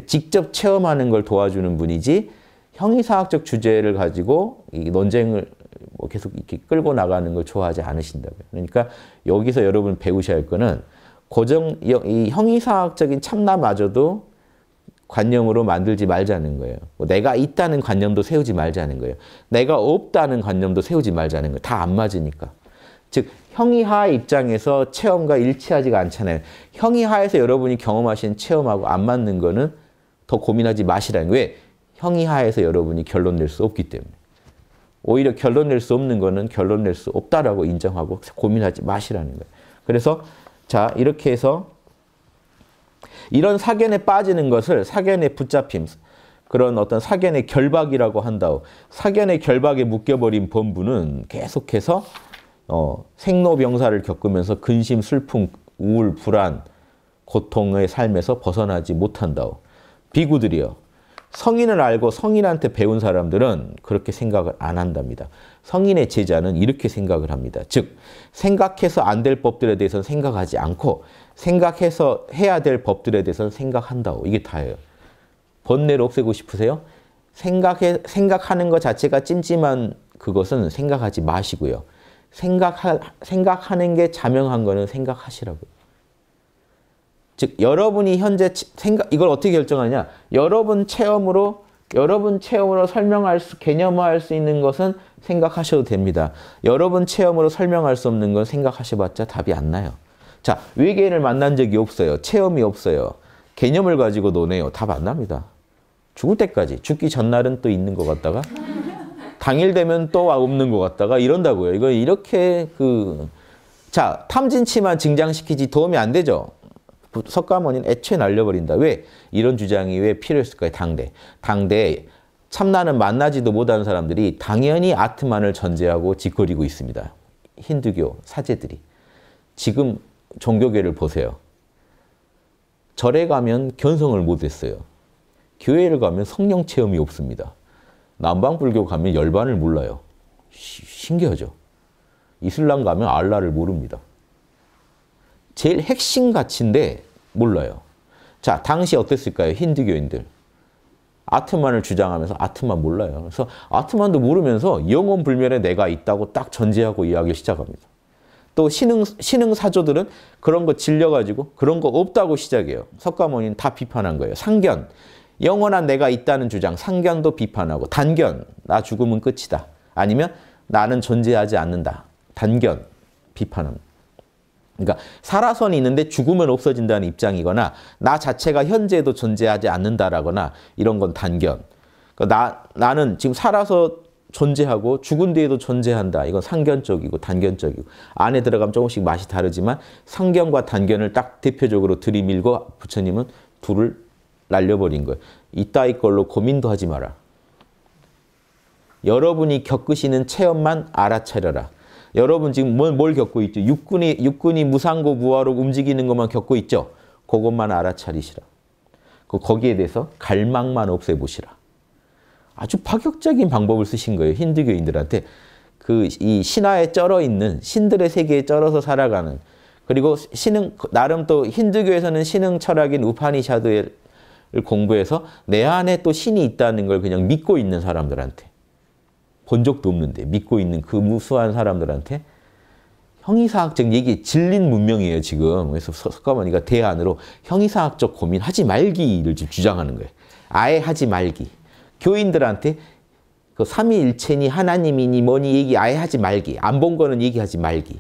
직접 체험하는 걸 도와주는 분이지 형이상학적 주제를 가지고 이 논쟁을 뭐 계속 이렇게 끌고 나가는 걸 좋아하지 않으신다고요. 그러니까 여기서 여러분 배우셔야 할 거는 고정 이 형이사학적인 참나마저도 관념으로 만들지 말자는 거예요. 뭐 내가 있다는 관념도 세우지 말자는 거예요. 내가 없다는 관념도 세우지 말자는 거예요. 다 안 맞으니까. 즉 형이하 입장에서 체험과 일치하지가 않잖아요. 형이하에서 여러분이 경험하신 체험하고 안 맞는 거는 더 고민하지 마시라는 거예요. 왜? 형이하에서 여러분이 결론 낼 수 없기 때문에. 오히려 결론 낼 수 없는 거는 결론 낼 수 없다라고 인정하고 고민하지 마시라는 거예요. 그래서 자, 이렇게 해서 이런 사견에 빠지는 것을 사견에 붙잡힘, 그런 어떤 사견의 결박이라고 한다고. 사견의 결박에 묶여버린 범부는 계속해서 어, 생로병사를 겪으면서 근심, 슬픔, 우울, 불안, 고통의 삶에서 벗어나지 못한다고. 비구들이요. 성인을 알고 성인한테 배운 사람들은 그렇게 생각을 안 한답니다. 성인의 제자는 이렇게 생각을 합니다. 즉, 생각해서 안 될 법들에 대해서는 생각하지 않고 생각해서 해야 될 법들에 대해서는 생각한다고. 이게 다예요. 번뇌를 없애고 싶으세요? 생각해, 생각하는 것 자체가 찜찜한 그것은 생각하지 마시고요. 생각 생각하는 게 자명한 거는 생각하시라고요. 즉 여러분이 현재 생각 이걸 어떻게 결정하냐? 여러분 체험으로 여러분 체험으로 설명할 수, 개념화할 수 있는 것은 생각하셔도 됩니다. 여러분 체험으로 설명할 수 없는 건 생각하셔봤자 답이 안 나요. 자, 외계인을 만난 적이 없어요. 체험이 없어요. 개념을 가지고 노네요. 답 안 납니다. 죽을 때까지. 죽기 전날은 또 있는 것 같다가 당일 되면 또 없는 것 같다가 이런다고요. 이거 이렇게 그... 자, 탐진치만 증장시키지 도움이 안 되죠. 석가모니는 애초에 날려버린다. 왜? 이런 주장이 왜 필요했을까요? 당대. 당대 참나는 만나지도 못하는 사람들이 당연히 아트만을 전제하고 짓거리고 있습니다. 힌두교 사제들이. 지금 종교계를 보세요. 절에 가면 견성을 못했어요. 교회를 가면 성령 체험이 없습니다. 남방불교 가면 열반을 몰라요. 시, 신기하죠? 이슬람 가면 알라를 모릅니다. 제일 핵심 가치인데 몰라요. 자, 당시 어땠을까요? 힌두교인들. 아트만을 주장하면서 아트만 몰라요. 그래서 아트만도 모르면서 영혼 불멸에 내가 있다고 딱 전제하고 이야기를 시작합니다. 또 신흥, 신흥 사조들은 그런 거 질려가지고 그런 거 없다고 시작해요. 석가모니는 다 비판한 거예요. 상견, 영원한 내가 있다는 주장, 상견도 비판하고 단견, 나 죽음은 끝이다. 아니면 나는 존재하지 않는다. 단견, 비판합니다. 그러니까 살아선 있는데 죽으면 없어진다는 입장이거나 나 자체가 현재에도 존재하지 않는다라거나 이런 건 단견. 그러니까 나, 나는 지금 살아서 존재하고 죽은 뒤에도 존재한다. 이건 상견적이고 단견적이고 안에 들어가면 조금씩 맛이 다르지만 상견과 단견을 딱 대표적으로 들이밀고 부처님은 둘을 날려버린 거예요. 이따위 걸로 고민도 하지 마라. 여러분이 겪으시는 체험만 알아차려라. 여러분 지금 뭘, 뭘 겪고 있죠? 육군이, 육군이 무상고 무화로 움직이는 것만 겪고 있죠? 그것만 알아차리시라. 그 거기에 대해서 갈망만 없애보시라. 아주 파격적인 방법을 쓰신 거예요. 힌두교인들한테. 그 이 신화에 쩔어 있는 신들의 세계에 쩔어서 살아가는 그리고 신흥 나름 또 힌두교에서는 신흥 철학인 우파니샤드를 공부해서 내 안에 또 신이 있다는 걸 그냥 믿고 있는 사람들한테 본 적도 없는데 믿고 있는 그 무수한 사람들한테 형이사학적 얘기 질린 문명이에요 지금 그래서 석가모니가 대안으로 형이사학적 고민 하지 말기를 지금 주장하는 거예요 아예 하지 말기 교인들한테 그 삼위일체니 하나님이니 뭐니 얘기 아예 하지 말기 안 본 거는 얘기하지 말기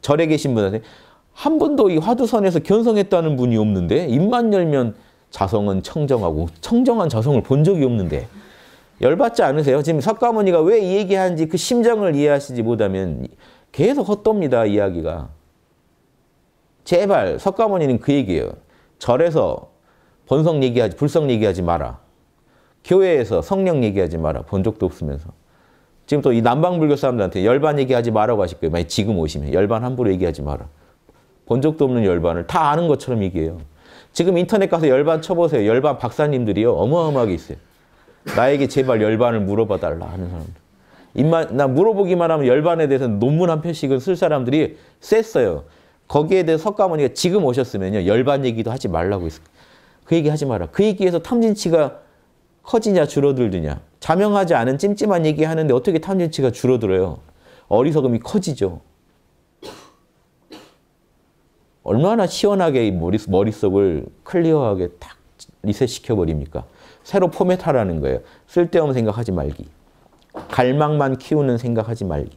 절에 계신 분한테 한 번도 이 화두선에서 견성했다는 분이 없는데 입만 열면 자성은 청정하고 청정한 자성을 본 적이 없는데 열받지 않으세요? 지금 석가모니가 왜 이 얘기하는지 그 심정을 이해하시지 못하면 계속 헛돕니다, 이야기가. 제발 석가모니는 그 얘기예요. 절에서 본성 얘기하지, 불성 얘기하지 마라. 교회에서 성령 얘기하지 마라. 본 적도 없으면서. 지금 또 이 남방불교 사람들한테 열반 얘기하지 말라고 하실 거예요. 만약 지금 오시면 열반 함부로 얘기하지 마라. 본 적도 없는 열반을 다 아는 것처럼 얘기해요. 지금 인터넷 가서 열반 쳐보세요. 열반 박사님들이요. 어마어마하게 있어요. 나에게 제발 열반을 물어봐 달라 하는 사람들. 입만 나 물어보기만 하면 열반에 대해서 논문 한 편씩은 쓸 사람들이 셌어요. 거기에 대해 서 석가모니가 지금 오셨으면요 열반 얘기도 하지 말라고 했어요. 그 얘기 하지 마라. 그 얘기에서 탐진치가 커지냐 줄어들느냐. 자명하지 않은 찜찜한 얘기 하는데 어떻게 탐진치가 줄어들어요. 어리석음이 커지죠. 얼마나 시원하게 머릿속을 클리어하게 탁 리셋시켜버립니까? 새로 포맷하라는 거예요. 쓸데없는 생각하지 말기. 갈망만 키우는 생각하지 말기.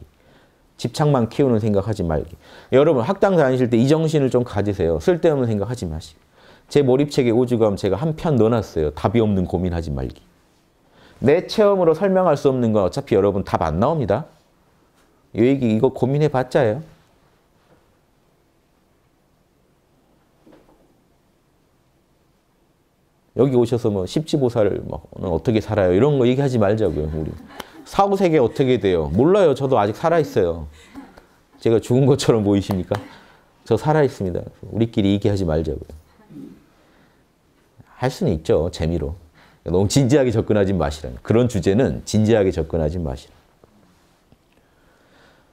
집착만 키우는 생각하지 말기. 여러분 학당 다니실 때 이 정신을 좀 가지세요. 쓸데없는 생각하지 마시고. 제 몰입책에 오주감 제가 한 편 넣어놨어요. 답이 없는 고민하지 말기. 내 체험으로 설명할 수 없는 건 어차피 여러분 답 안 나옵니다. 이 얘기 이거 고민해봤자요. 여기 오셔서 뭐 십지보살을 막 어떻게 살아요 이런 거 얘기하지 말자고요 우리 사후 세계 어떻게 돼요 몰라요 저도 아직 살아 있어요 제가 죽은 것처럼 보이십니까 저 살아 있습니다 우리끼리 얘기하지 말자고요 할 수는 있죠 재미로 너무 진지하게 접근하지 마시라 그런 주제는 진지하게 접근하지 마시라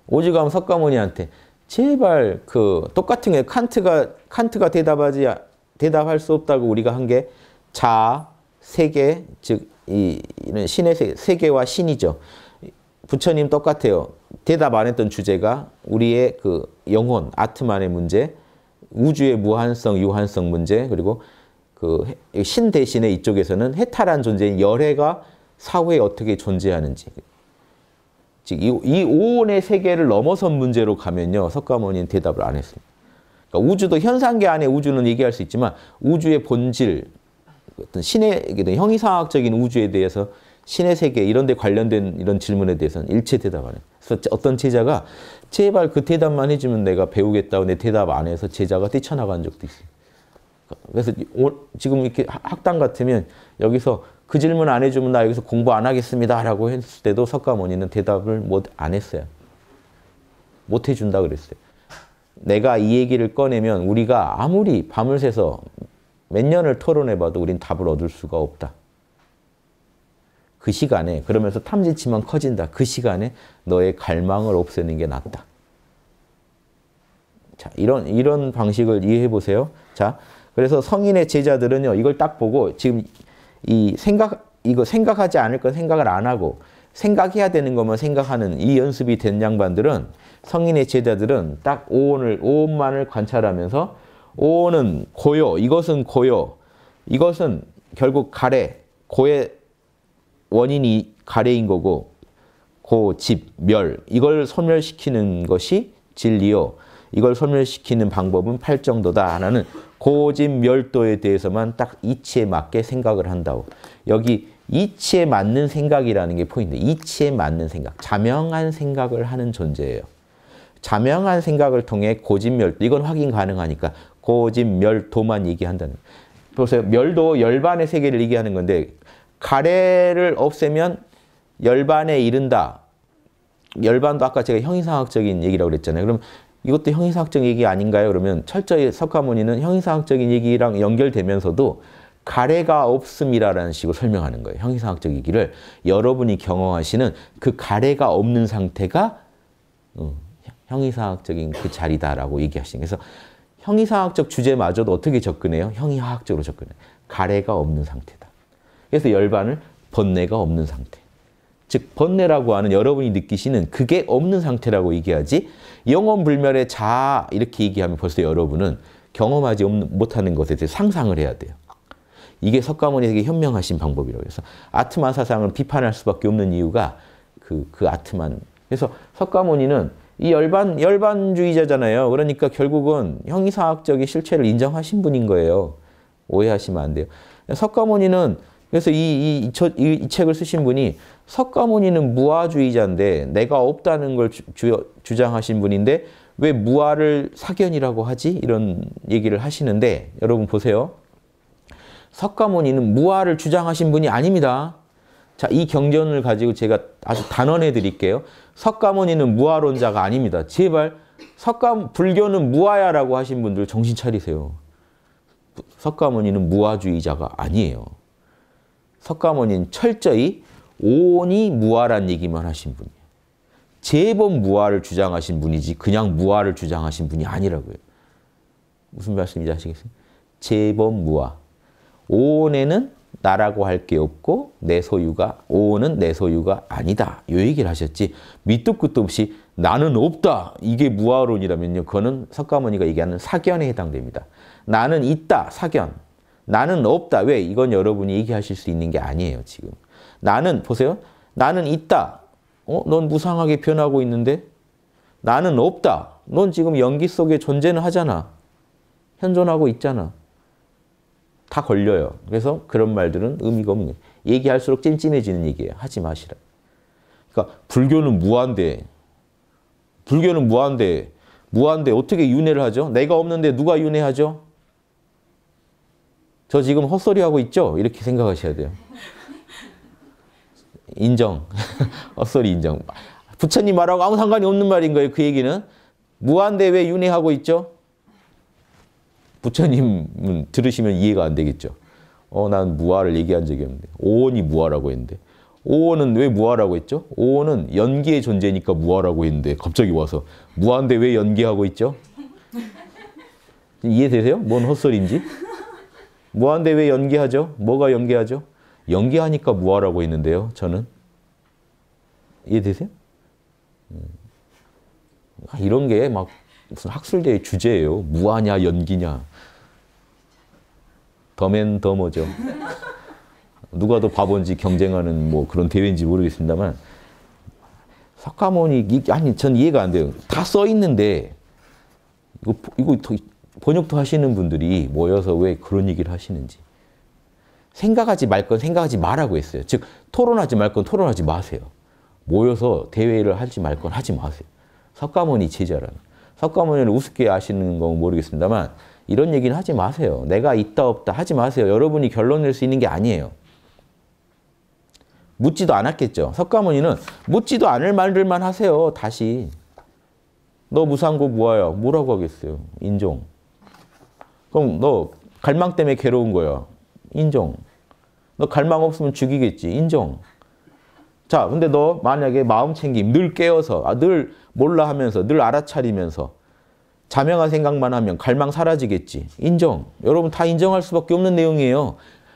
오지감 석가모니한테 제발 그 똑같은 게 칸트가 칸트가 대답하지 대답할 수 없다고 우리가 한게 자, 세계, 즉 이, 이런 신의 세계, 세계와 신이죠. 부처님 똑같아요. 대답 안 했던 주제가 우리의 그 영혼, 아트만의 문제, 우주의 무한성, 유한성 문제, 그리고 그 신 대신에 이쪽에서는 해탈한 존재인 열애가 사후에 어떻게 존재하는지. 즉, 이, 이 오온의 세계를 넘어선 문제로 가면요. 석가모니는 대답을 안 했습니다. 그러니까 우주도 현상계 안에 우주는 얘기할 수 있지만 우주의 본질, 어떤 신의 형이상학적인 우주에 대해서 신의 세계 이런 데 관련된 이런 질문에 대해서는 일체 대답하는 그래서 어떤 제자가 제발 그 대답만 해주면 내가 배우겠다고 내 대답 안 해서 제자가 뛰쳐나간 적도 있어요. 그래서 지금 이렇게 학당 같으면 여기서 그 질문 안 해주면 나 여기서 공부 안 하겠습니다 라고 했을 때도 석가모니는 대답을 못 안 했어요. 못 해준다 그랬어요. 내가 이 얘기를 꺼내면 우리가 아무리 밤을 새서 몇 년을 토론해봐도 우린 답을 얻을 수가 없다. 그 시간에 그러면서 탐진치만 커진다. 그 시간에 너의 갈망을 없애는 게 낫다. 자, 이런 이런 방식을 이해해 보세요. 자, 그래서 성인의 제자들은요. 이걸 딱 보고 지금 이 생각 이거 생각하지 않을 건 생각을 안 하고 생각해야 되는 것만 생각하는 이 연습이 된 양반들은 성인의 제자들은 딱 오온을 오온만을 관찰하면서 오는 고요, 이것은 고요, 이것은 결국 가래, 고의 원인이 가래인 거고 고, 집, 멸, 이걸 소멸시키는 것이 진리요. 이걸 소멸시키는 방법은 팔정도다. 나는 고집멸도에 대해서만 딱 이치에 맞게 생각을 한다고. 여기 이치에 맞는 생각이라는 게 포인트. 이치에 맞는 생각. 자명한 생각을 하는 존재예요. 자명한 생각을 통해 고집멸도, 이건 확인 가능하니까 고집, 멸도만 얘기한다는 보세요. 멸도 열반의 세계를 얘기하는 건데 가래를 없애면 열반에 이른다. 열반도 아까 제가 형이상학적인 얘기라고 그랬잖아요. 그럼 이것도 형이상학적 얘기 아닌가요? 그러면 철저히 석가모니는 형이상학적인 얘기랑 연결되면서도 가래가 없음이라는 식으로 설명하는 거예요. 형이상학적 얘기를 여러분이 경험하시는 그 가래가 없는 상태가 어, 형이상학적인 그 자리다라고 얘기하시는 그래서 형이상학적 주제마저도 어떻게 접근해요? 형이하학적으로 접근해 가래가 없는 상태다. 그래서 열반을 번뇌가 없는 상태. 즉 번뇌라고 하는 여러분이 느끼시는 그게 없는 상태라고 얘기하지 영원불멸의 자 이렇게 얘기하면 벌써 여러분은 경험하지 못하는 것에 대해 상상을 해야 돼요. 이게 석가모니에게 현명하신 방법이라고 해서 아트만 사상을 비판할 수밖에 없는 이유가 그, 그 아트만. 그래서 석가모니는 이 열반, 열반주의자잖아요. 그러니까 결국은 형이사학적인 실체를 인정하신 분인 거예요. 오해하시면 안 돼요. 석가모니는 그래서 이, 이, 이, 저, 이, 이 책을 쓰신 분이 석가모니는 무아주의자인데 내가 없다는 걸 주, 주장하신 분인데 왜 무아를 사견이라고 하지? 이런 얘기를 하시는데 여러분 보세요. 석가모니는 무아를 주장하신 분이 아닙니다. 자, 이 경전을 가지고 제가 아주 단언해 드릴게요. 석가모니는 무아론자가 아닙니다. 제발 석가 불교는 무아야라고 하신 분들 정신 차리세요. 석가모니는 무아주의자가 아니에요. 석가모니는 철저히 온이 무아란 얘기만 하신 분이에요. 제법 무아를 주장하신 분이지 그냥 무아를 주장하신 분이 아니라고요. 무슨 말씀인지 아시겠어요? 제법 무아. 온에는 나라고 할 게 없고 내 소유가 오는 내 소유가 아니다. 요 얘기를 하셨지. 밑도 끝도 없이 나는 없다. 이게 무아론이라면요. 그거는 석가모니가 얘기하는 사견에 해당됩니다. 나는 있다. 사견. 나는 없다. 왜? 이건 여러분이 얘기하실 수 있는 게 아니에요. 지금. 나는 보세요. 나는 있다. 어? 넌 무상하게 변하고 있는데? 나는 없다. 넌 지금 연기 속에 존재는 하잖아. 현존하고 있잖아. 다 걸려요. 그래서 그런 말들은 의미가 없는 거예요. 얘기할수록 찐찐해지는 얘기예요. 하지 마시라. 그러니까 불교는 무한대. 불교는 무한대. 무한대. 어떻게 윤회를 하죠? 내가 없는데 누가 윤회하죠? 저 지금 헛소리하고 있죠? 이렇게 생각하셔야 돼요. 인정. 헛소리 인정. 부처님 말하고 아무 상관이 없는 말인 거예요. 그 얘기는. 무한대 왜 윤회하고 있죠? 부처님은 들으시면 이해가 안 되겠죠. 어, 난 무아를 얘기한 적이 없는데. 오원이 무아라고 했는데. 오원은 왜 무아라고 했죠? 오원은 연기의 존재니까 무아라고 했는데 갑자기 와서 무아인데 왜 연기하고 있죠? 이해되세요? 뭔 헛소리인지? 무아인데 왜 연기하죠? 뭐가 연기하죠? 연기하니까 무아라고 했는데요, 저는. 이해되세요? 음. 아, 이런 게 막 무슨 학술대의 주제예요. 무아냐, 연기냐. 더맨더머죠. 누가 더 바본지 경쟁하는 뭐 그런 대회인지 모르겠습니다만 석가모니 아니 전 이해가 안 돼요. 다 써 있는데 이거 이거 번역도 하시는 분들이 모여서 왜 그런 얘기를 하시는지 생각하지 말건 생각하지 말라고 했어요. 즉 토론하지 말건 토론하지 마세요. 모여서 대회를 하지 말건 하지 마세요. 석가모니 제자라는 석가모니를 우습게 아시는 건 모르겠습니다만 이런 얘기는 하지 마세요. 내가 있다 없다 하지 마세요. 여러분이 결론 낼수 있는 게 아니에요. 묻지도 않았겠죠. 석가모니는 묻지도 않을 말들만 하세요. 다시. 너 무상고 뭐야? 뭐라고 하겠어요? 인종. 그럼 너 갈망 때문에 괴로운 거야. 인정. 너 갈망 없으면 죽이겠지. 인정. 자, 근데 너 만약에 마음 챙김, 늘 깨어서, 아, 늘 몰라 하면서, 늘 알아차리면서 자명한 생각만 하면 갈망 사라지겠지. 인정. 여러분 다 인정할 수밖에 없는 내용이에요.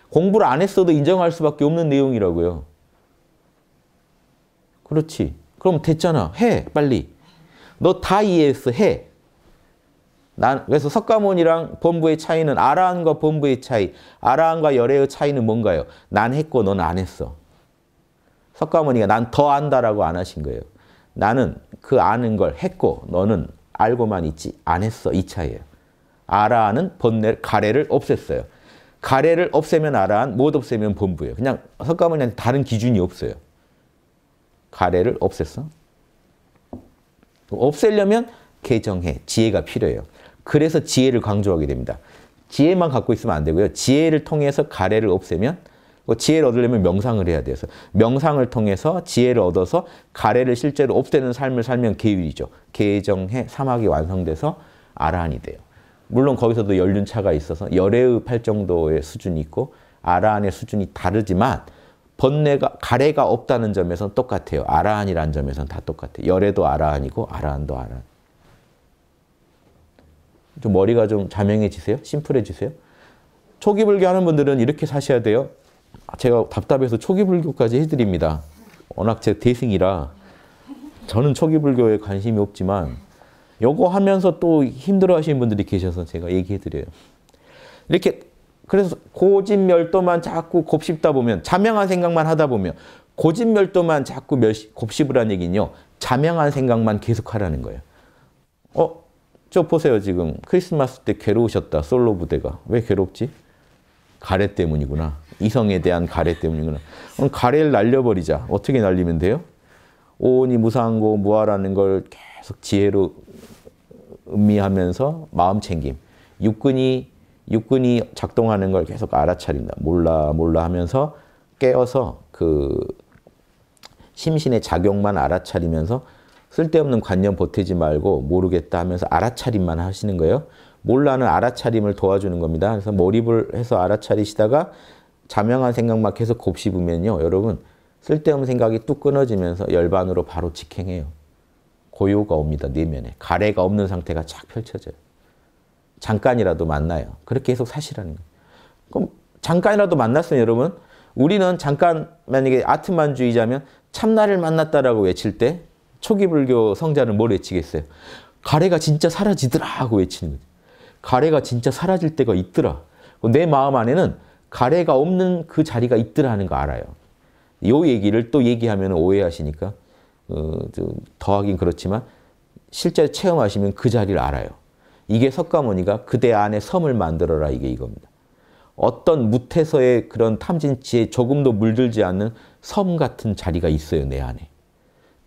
공부를 안 했어도 인정할 수밖에 없는 내용이라고요. 그렇지. 그럼 됐잖아. 해, 빨리. 너 다 이해했어. 해. 난, 그래서 석가모니랑 본부의 차이는 아라한과 본부의 차이, 아라한과 열애의 차이는 뭔가요? 난 했고 넌 안 했어. 석가모니가 난 더 안다라고 안 하신 거예요. 나는 그 아는 걸 했고 너는 알고만 있지 안 했어. 이 차이에요. 아라는 번뇌 가래를 없앴어요. 가래를 없애면 아라한, 못 없애면 본부예요. 그냥 석가모니 한 다른 기준이 없어요. 가래를 없앴어. 없애려면 개정해, 지혜가 필요해요. 그래서 지혜를 강조하게 됩니다. 지혜만 갖고 있으면 안 되고요. 지혜를 통해서 가래를 없애면 뭐 지혜를 얻으려면 명상을 해야 돼서 명상을 통해서 지혜를 얻어서 가래를 실제로 없애는 삶을 살면 계율이죠. 계정해 사막이 완성돼서 아라한이 돼요. 물론 거기서도 연륜차가 있어서 열애의 팔 정도의 수준이 있고 아라한의 수준이 다르지만 번뇌가 가래가 없다는 점에서는 똑같아요. 아라한이라는 점에서는 다 똑같아요. 열애도 아라한이고 아라한도 아라한. 좀 머리가 좀 자명해지세요? 심플해지세요? 초기불교 하는 분들은 이렇게 사셔야 돼요. 제가 답답해서 초기 불교까지 해드립니다. 워낙 제 대승이라 저는 초기 불교에 관심이 없지만 요거 하면서 또 힘들어 하시는 분들이 계셔서 제가 얘기해 드려요. 이렇게 그래서 고집멸도만 자꾸 곱씹다 보면 자명한 생각만 하다 보면 고집멸도만 자꾸 곱씹으란 얘기는요. 자명한 생각만 계속하라는 거예요. 어? 저 보세요 지금 크리스마스 때 괴로우셨다 솔로 부대가 왜 괴롭지? 가래 때문이구나. 이성에 대한 가래 때문인구나 그럼 가래를 날려버리자. 어떻게 날리면 돼요? 오온이 무상고 무아라는 걸 계속 지혜로 음미하면서 마음 챙김. 육근이 육근이 작동하는 걸 계속 알아차린다. 몰라 몰라 하면서 깨어서 그 심신의 작용만 알아차리면서 쓸데없는 관념 보태지 말고 모르겠다 하면서 알아차림만 하시는 거예요. 몰라는 알아차림을 도와주는 겁니다. 그래서 몰입을 해서 알아차리시다가 자명한 생각만 계속 곱씹으면요. 여러분 쓸데없는 생각이 뚝 끊어지면서 열반으로 바로 직행해요. 고요가 옵니다. 내면에. 가래가 없는 상태가 쫙 펼쳐져요. 잠깐이라도 만나요. 그렇게 계속 사시라는 거예요. 그럼 잠깐이라도 만났으면 여러분 우리는 잠깐 만약에 아트만주의자면 참나를 만났다라고 외칠 때 초기 불교 성자는 뭘 외치겠어요? 가래가 진짜 사라지더라 하고 외치는 거죠. 가래가 진짜 사라질 때가 있더라. 내 마음 안에는 가래가 없는 그 자리가 있더라는 거 알아요. 요 얘기를 또 얘기하면 오해하시니까 어, 더하긴 그렇지만 실제 체험하시면 그 자리를 알아요. 이게 석가모니가 그대 안에 섬을 만들어라 이게 이겁니다. 어떤 무태서의 그런 탐진치에 조금도 물들지 않는 섬 같은 자리가 있어요 내 안에.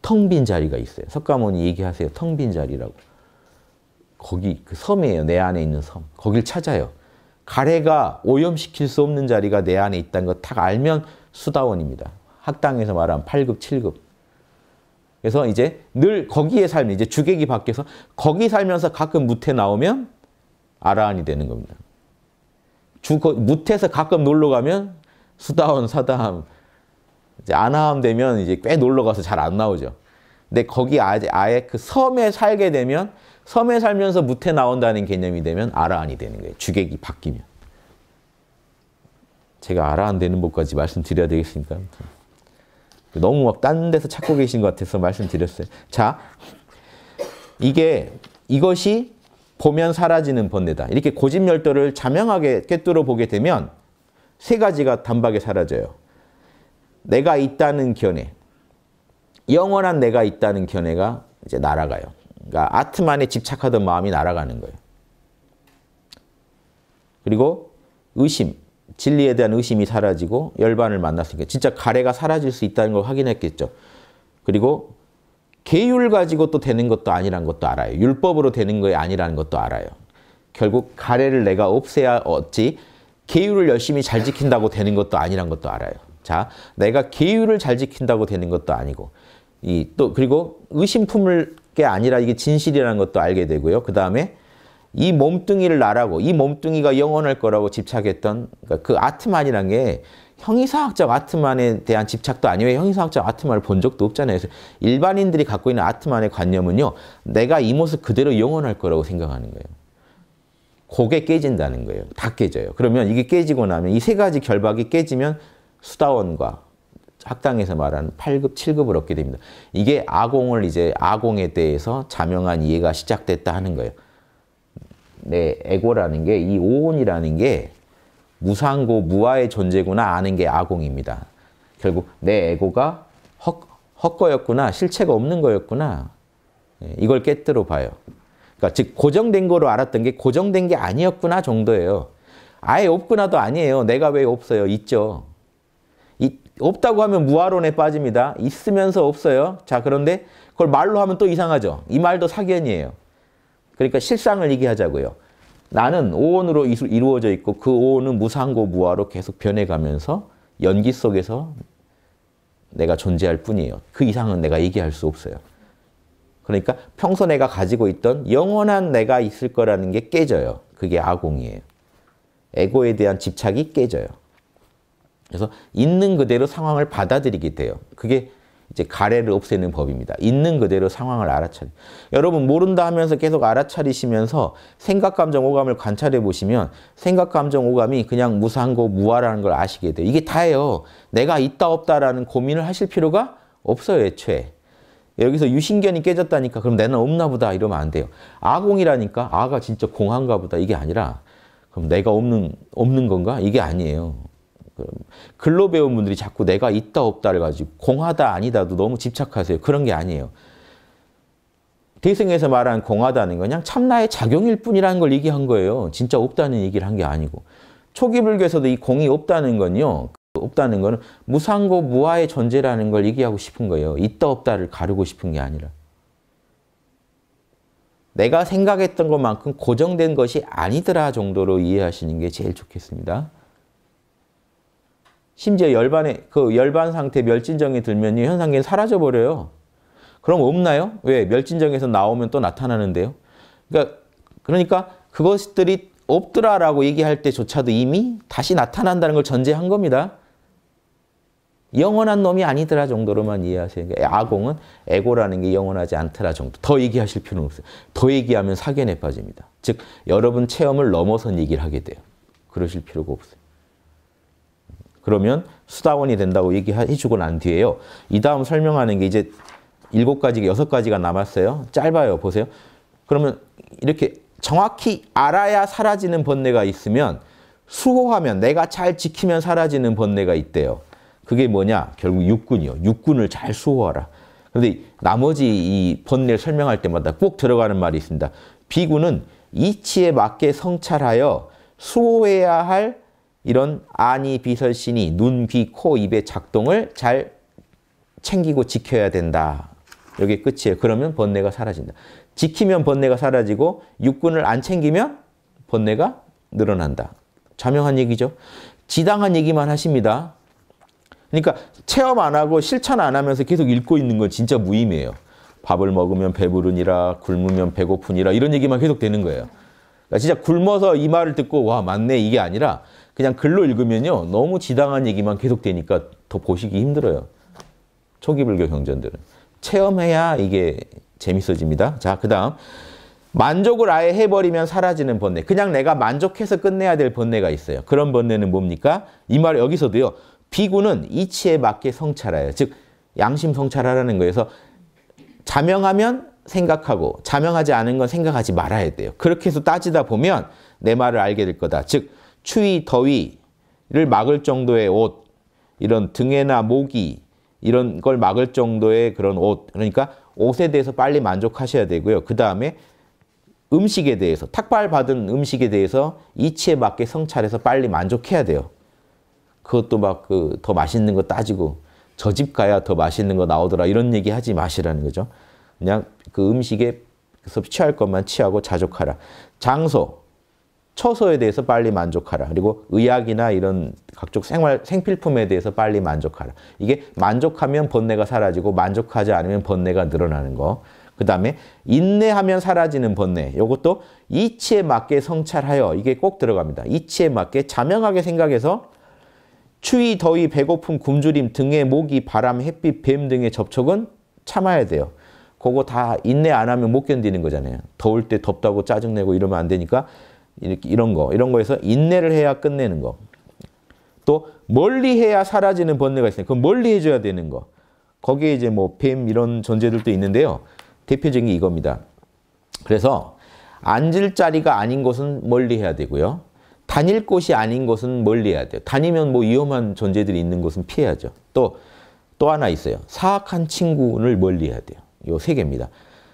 텅 빈 자리가 있어요. 석가모니 얘기하세요. 텅 빈 자리라고. 거기 그 섬이에요. 내 안에 있는 섬. 거길 찾아요. 가래가 오염시킬 수 없는 자리가 내 안에 있다는 거탁 알면 수다원입니다. 학당에서 말한 8급, 7급. 그래서 이제 늘 거기에 살면 이제 주객이 바뀌어서 거기 살면서 가끔 무태 나오면 아라한이 되는 겁니다. 주, 무태에서 가끔 놀러 가면 수다원, 사다함, 이제 안하함 되면 이제 꽤 놀러 가서 잘 안 나오죠. 근데 거기 아예, 아예 그 섬에 살게 되면 섬에 살면서 무태 나온다는 개념이 되면 아라한이 되는 거예요. 주객이 바뀌면. 제가 아라한 되는 법까지 말씀드려야 되겠습니까? 너무 막 딴 데서 찾고 계신 것 같아서 말씀드렸어요. 자, 이게 이것이 보면 사라지는 번뇌다. 이렇게 고집열도를 자명하게 꿰뚫어 보게 되면 세 가지가 단박에 사라져요. 내가 있다는 견해, 영원한 내가 있다는 견해가 이제 날아가요. 그러니까 아트만에 집착하던 마음이 날아가는 거예요. 그리고 의심, 진리에 대한 의심이 사라지고 열반을 만났으니까 진짜 가래가 사라질 수 있다는 걸 확인했겠죠. 그리고 계율 가지고 또 되는 것도 아니란 것도 알아요. 율법으로 되는 거 아니라는 것도 알아요. 결국 가래를 내가 없애야 어찌 계율을 열심히 잘 지킨다고 되는 것도 아니란 것도 알아요. 자, 내가 계율을 잘 지킨다고 되는 것도 아니고 이또 그리고 의심품을 게 아니라 이게 진실이라는 것도 알게 되고요. 그 다음에 이 몸뚱이를 나라고 이 몸뚱이가 영원할 거라고 집착했던 그러니까 그 아트만이란 게 형이상학적 아트만에 대한 집착도 아니에요. 형이상학적 아트만을 본 적도 없잖아요. 그래서 일반인들이 갖고 있는 아트만의 관념은요. 내가 이 모습 그대로 영원할 거라고 생각하는 거예요. 고게 깨진다는 거예요. 다 깨져요. 그러면 이게 깨지고 나면 이 세 가지 결박이 깨지면 수다원과 학당에서 말하는 8급, 7급을 얻게 됩니다. 이게 아공을 이제 아공에 대해서 자명한 이해가 시작됐다 하는 거예요. 네, 에고라는 게 이 오온이라는 게 무상고 무아의 존재구나 아는 게 아공입니다. 결국 내 에고가 헛, 헛거였구나, 실체가 없는 거였구나. 예, 이걸 깨뜨려 봐요. 그러니까 즉 고정된 거로 알았던 게 고정된 게 아니었구나 정도예요. 아예 없구나도 아니에요. 내가 왜 없어요? 있죠. 없다고 하면 무아론에 빠집니다. 있으면서 없어요. 자, 그런데 그걸 말로 하면 또 이상하죠. 이 말도 사견이에요. 그러니까 실상을 얘기하자고요. 나는 오온으로 이루어져 있고 그 오온은 무상고 무아로 계속 변해가면서 연기 속에서 내가 존재할 뿐이에요. 그 이상은 내가 얘기할 수 없어요. 그러니까 평소 내가 가지고 있던 영원한 내가 있을 거라는 게 깨져요. 그게 아공이에요. 에고에 대한 집착이 깨져요. 그래서 있는 그대로 상황을 받아들이게 돼요. 그게 이제 가래를 없애는 법입니다. 있는 그대로 상황을 알아차리. 여러분 모른다 하면서 계속 알아차리시면서 생각, 감정, 오감을 관찰해 보시면 생각, 감정, 오감이 그냥 무사한 무아라는 걸 아시게 돼요. 이게 다예요. 내가 있다 없다라는 고민을 하실 필요가 없어요, 애초에. 여기서 유신견이 깨졌다니까 그럼 나는 없나 보다 이러면 안 돼요. 아공이라니까 아가 진짜 공한가 보다 이게 아니라 그럼 내가 없는 없는 건가? 이게 아니에요. 그럼 글로 배운 분들이 자꾸 내가 있다 없다를 가지고 공하다 아니다도 너무 집착하세요. 그런 게 아니에요. 대승에서 말한 공하다는 건 그냥 참나의 작용일 뿐이라는 걸 얘기한 거예요. 진짜 없다는 얘기를 한 게 아니고. 초기 불교에서도 이 공이 없다는 건요. 그 없다는 거는 무상고 무아의 존재라는 걸 얘기하고 싶은 거예요. 있다 없다를 가르고 싶은 게 아니라. 내가 생각했던 것만큼 고정된 것이 아니더라 정도로 이해하시는 게 제일 좋겠습니다. 심지어 열반에 그 열반 상태 멸진정에 들면 현상계는 사라져 버려요. 그럼 없나요? 왜? 멸진정에서 나오면 또 나타나는데요. 그러니까 그러니까 그것들이 없더라라고 얘기할 때조차도 이미 다시 나타난다는 걸 전제한 겁니다. 영원한 놈이 아니더라 정도로만 이해하세요. 그러니까 아공은 에고라는 게 영원하지 않더라 정도. 더 얘기하실 필요는 없어요. 더 얘기하면 사견에 빠집니다. 즉 여러분 체험을 넘어선 얘기를 하게 돼요. 그러실 필요가 없어요. 그러면 수다원이 된다고 얘기해 주고 난 뒤에요. 이 다음 설명하는 게 이제 일곱 가지, 여섯 가지가 남았어요. 짧아요. 보세요. 그러면 이렇게 정확히 알아야 사라지는 번뇌가 있으면 수호하면 내가 잘 지키면 사라지는 번뇌가 있대요. 그게 뭐냐? 결국 육군이요. 육군을 잘 수호하라. 그데 나머지 이 번뇌를 설명할 때마다 꼭 들어가는 말이 있습니다. 비군은 이치에 맞게 성찰하여 수호해야 할 이런 안이 비설신이 눈, 귀, 코, 입의 작동을 잘 챙기고 지켜야 된다. 여기 끝이에요. 그러면 번뇌가 사라진다. 지키면 번뇌가 사라지고 육군을 안 챙기면 번뇌가 늘어난다. 자명한 얘기죠. 지당한 얘기만 하십니다. 그러니까 체험 안 하고 실천 안 하면서 계속 읽고 있는 건 진짜 무의미해요. 밥을 먹으면 배부르니라, 굶으면 배고프니라 이런 얘기만 계속 되는 거예요. 그러니까 진짜 굶어서 이 말을 듣고 와 맞네 이게 아니라 그냥 글로 읽으면요. 너무 지당한 얘기만 계속되니까 더 보시기 힘들어요. 초기 불교 경전들은. 체험해야 이게 재밌어집니다. 자, 그 다음. 만족을 아예 해버리면 사라지는 번뇌. 그냥 내가 만족해서 끝내야 될 번뇌가 있어요. 그런 번뇌는 뭡니까? 이 말 여기서도요. 비구는 이치에 맞게 성찰하여. 즉, 양심 성찰하라는 거에서 자명하면 생각하고 자명하지 않은 건 생각하지 말아야 돼요. 그렇게 해서 따지다 보면 내 말을 알게 될 거다. 즉, 추위, 더위를 막을 정도의 옷, 이런 등에나 모기, 이런 걸 막을 정도의 그런 옷, 그러니까 옷에 대해서 빨리 만족하셔야 되고요. 그 다음에 음식에 대해서, 탁발받은 음식에 대해서 이치에 맞게 성찰해서 빨리 만족해야 돼요. 그것도 막그더 맛있는 거 따지고 저 집 가야 더 맛있는 거 나오더라 이런 얘기 하지 마시라는 거죠. 그냥 그 음식에 취할 것만 취하고 자족하라. 장소, 처서에 대해서 빨리 만족하라. 그리고 의약이나 이런 각종 생활 생필품에 대해서 빨리 만족하라. 이게 만족하면 번뇌가 사라지고 만족하지 않으면 번뇌가 늘어나는 거. 그다음에 인내하면 사라지는 번뇌. 요것도 이치에 맞게 성찰하여 이게 꼭 들어갑니다. 이치에 맞게 자명하게 생각해서 추위, 더위, 배고픔, 굶주림 등의 모기, 바람, 햇빛, 뱀 등의 접촉은 참아야 돼요. 그거 다 인내 안 하면 못 견디는 거잖아요. 더울 때 덥다고 짜증내고 이러면 안 되니까 이렇게 이런 거 이런 거에서 인내를 해야 끝내는 거. 또 멀리 해야 사라지는 번뇌가 있으니그 멀리 해줘야 되는 거. 거기에 이제 뭐 뱀 이런 존재들도 있는데요. 대표적인 게 이겁니다. 그래서 앉을 자리가 아닌 곳은 멀리 해야 되고요. 다닐 곳이 아닌 곳은 멀리 해야 돼요. 다니면 뭐 위험한 존재들이 있는 곳은 피해야죠. 또, 또 하나 있어요. 사악한 친구를 멀리 해야 돼요. 요 세 개입니다.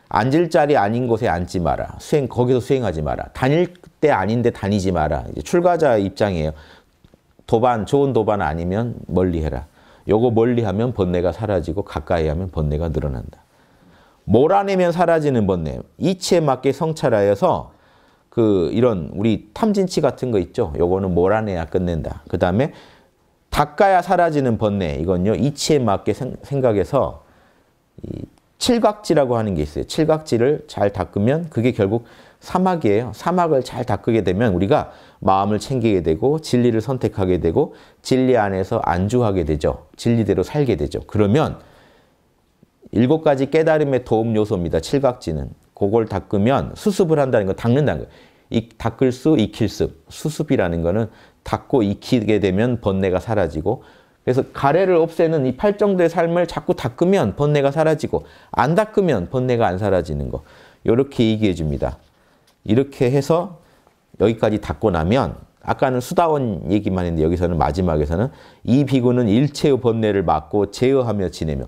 앉을 자리 아닌 곳에 앉지 마라. 수행 거기서 수행하지 마라. 다닐 때 아닌데 다니지 마라. 출가자 입장이에요. 도반 좋은 도반 아니면 멀리해라. 요거 멀리하면 번뇌가 사라지고 가까이 하면 번뇌가 늘어난다. 몰아내면 사라지는 번뇌. 이치에 맞게 성찰하여서 그 이런 우리 탐진치 같은 거 있죠. 요거는 몰아내야 끝낸다. 그 다음에 닦아야 사라지는 번뇌. 이건요 이치에 맞게 생각해서 칠각지라고 하는 게 있어요. 칠각지를 잘 닦으면 그게 결국 사막이에요. 사막을 잘 닦게 되면 우리가 마음을 챙기게 되고 진리를 선택하게 되고 진리 안에서 안주하게 되죠. 진리대로 살게 되죠. 그러면 일곱 가지 깨달음의 도움 요소입니다. 칠각지는. 그걸 닦으면 수습을 한다는 건 닦는다는 거 이, 닦을 수, 익힐 습. 수습이라는 거는 닦고 익히게 되면 번뇌가 사라지고 그래서 가래를 없애는 이 팔정도의 삶을 자꾸 닦으면 번뇌가 사라지고 안 닦으면 번뇌가 안 사라지는 거. 이렇게 얘기해 줍니다. 이렇게 해서 여기까지 닦고 나면 아까는 수다원 얘기만 했는데 여기서는 마지막에서는 이 비구는 일체의 번뇌를 막고 제어하며 지내며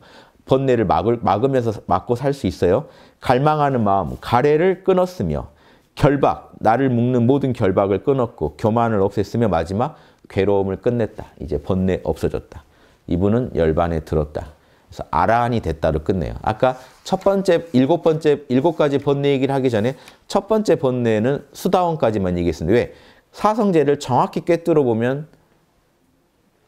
번뇌를 막을, 막으면서 막고 살 수 있어요. 갈망하는 마음, 가래를 끊었으며 결박, 나를 묶는 모든 결박을 끊었고 교만을 없앴으며 마지막 괴로움을 끝냈다. 이제 번뇌 없어졌다. 이분은 열반에 들었다. 그래서 아라한이 됐다로 끝내요. 아까 첫 번째, 일곱 번째, 일곱 가지 번뇌 얘기를 하기 전에 첫 번째 번뇌는 수다원까지만 얘기했습니다. 왜? 사성제를 정확히 꿰뚫어 보면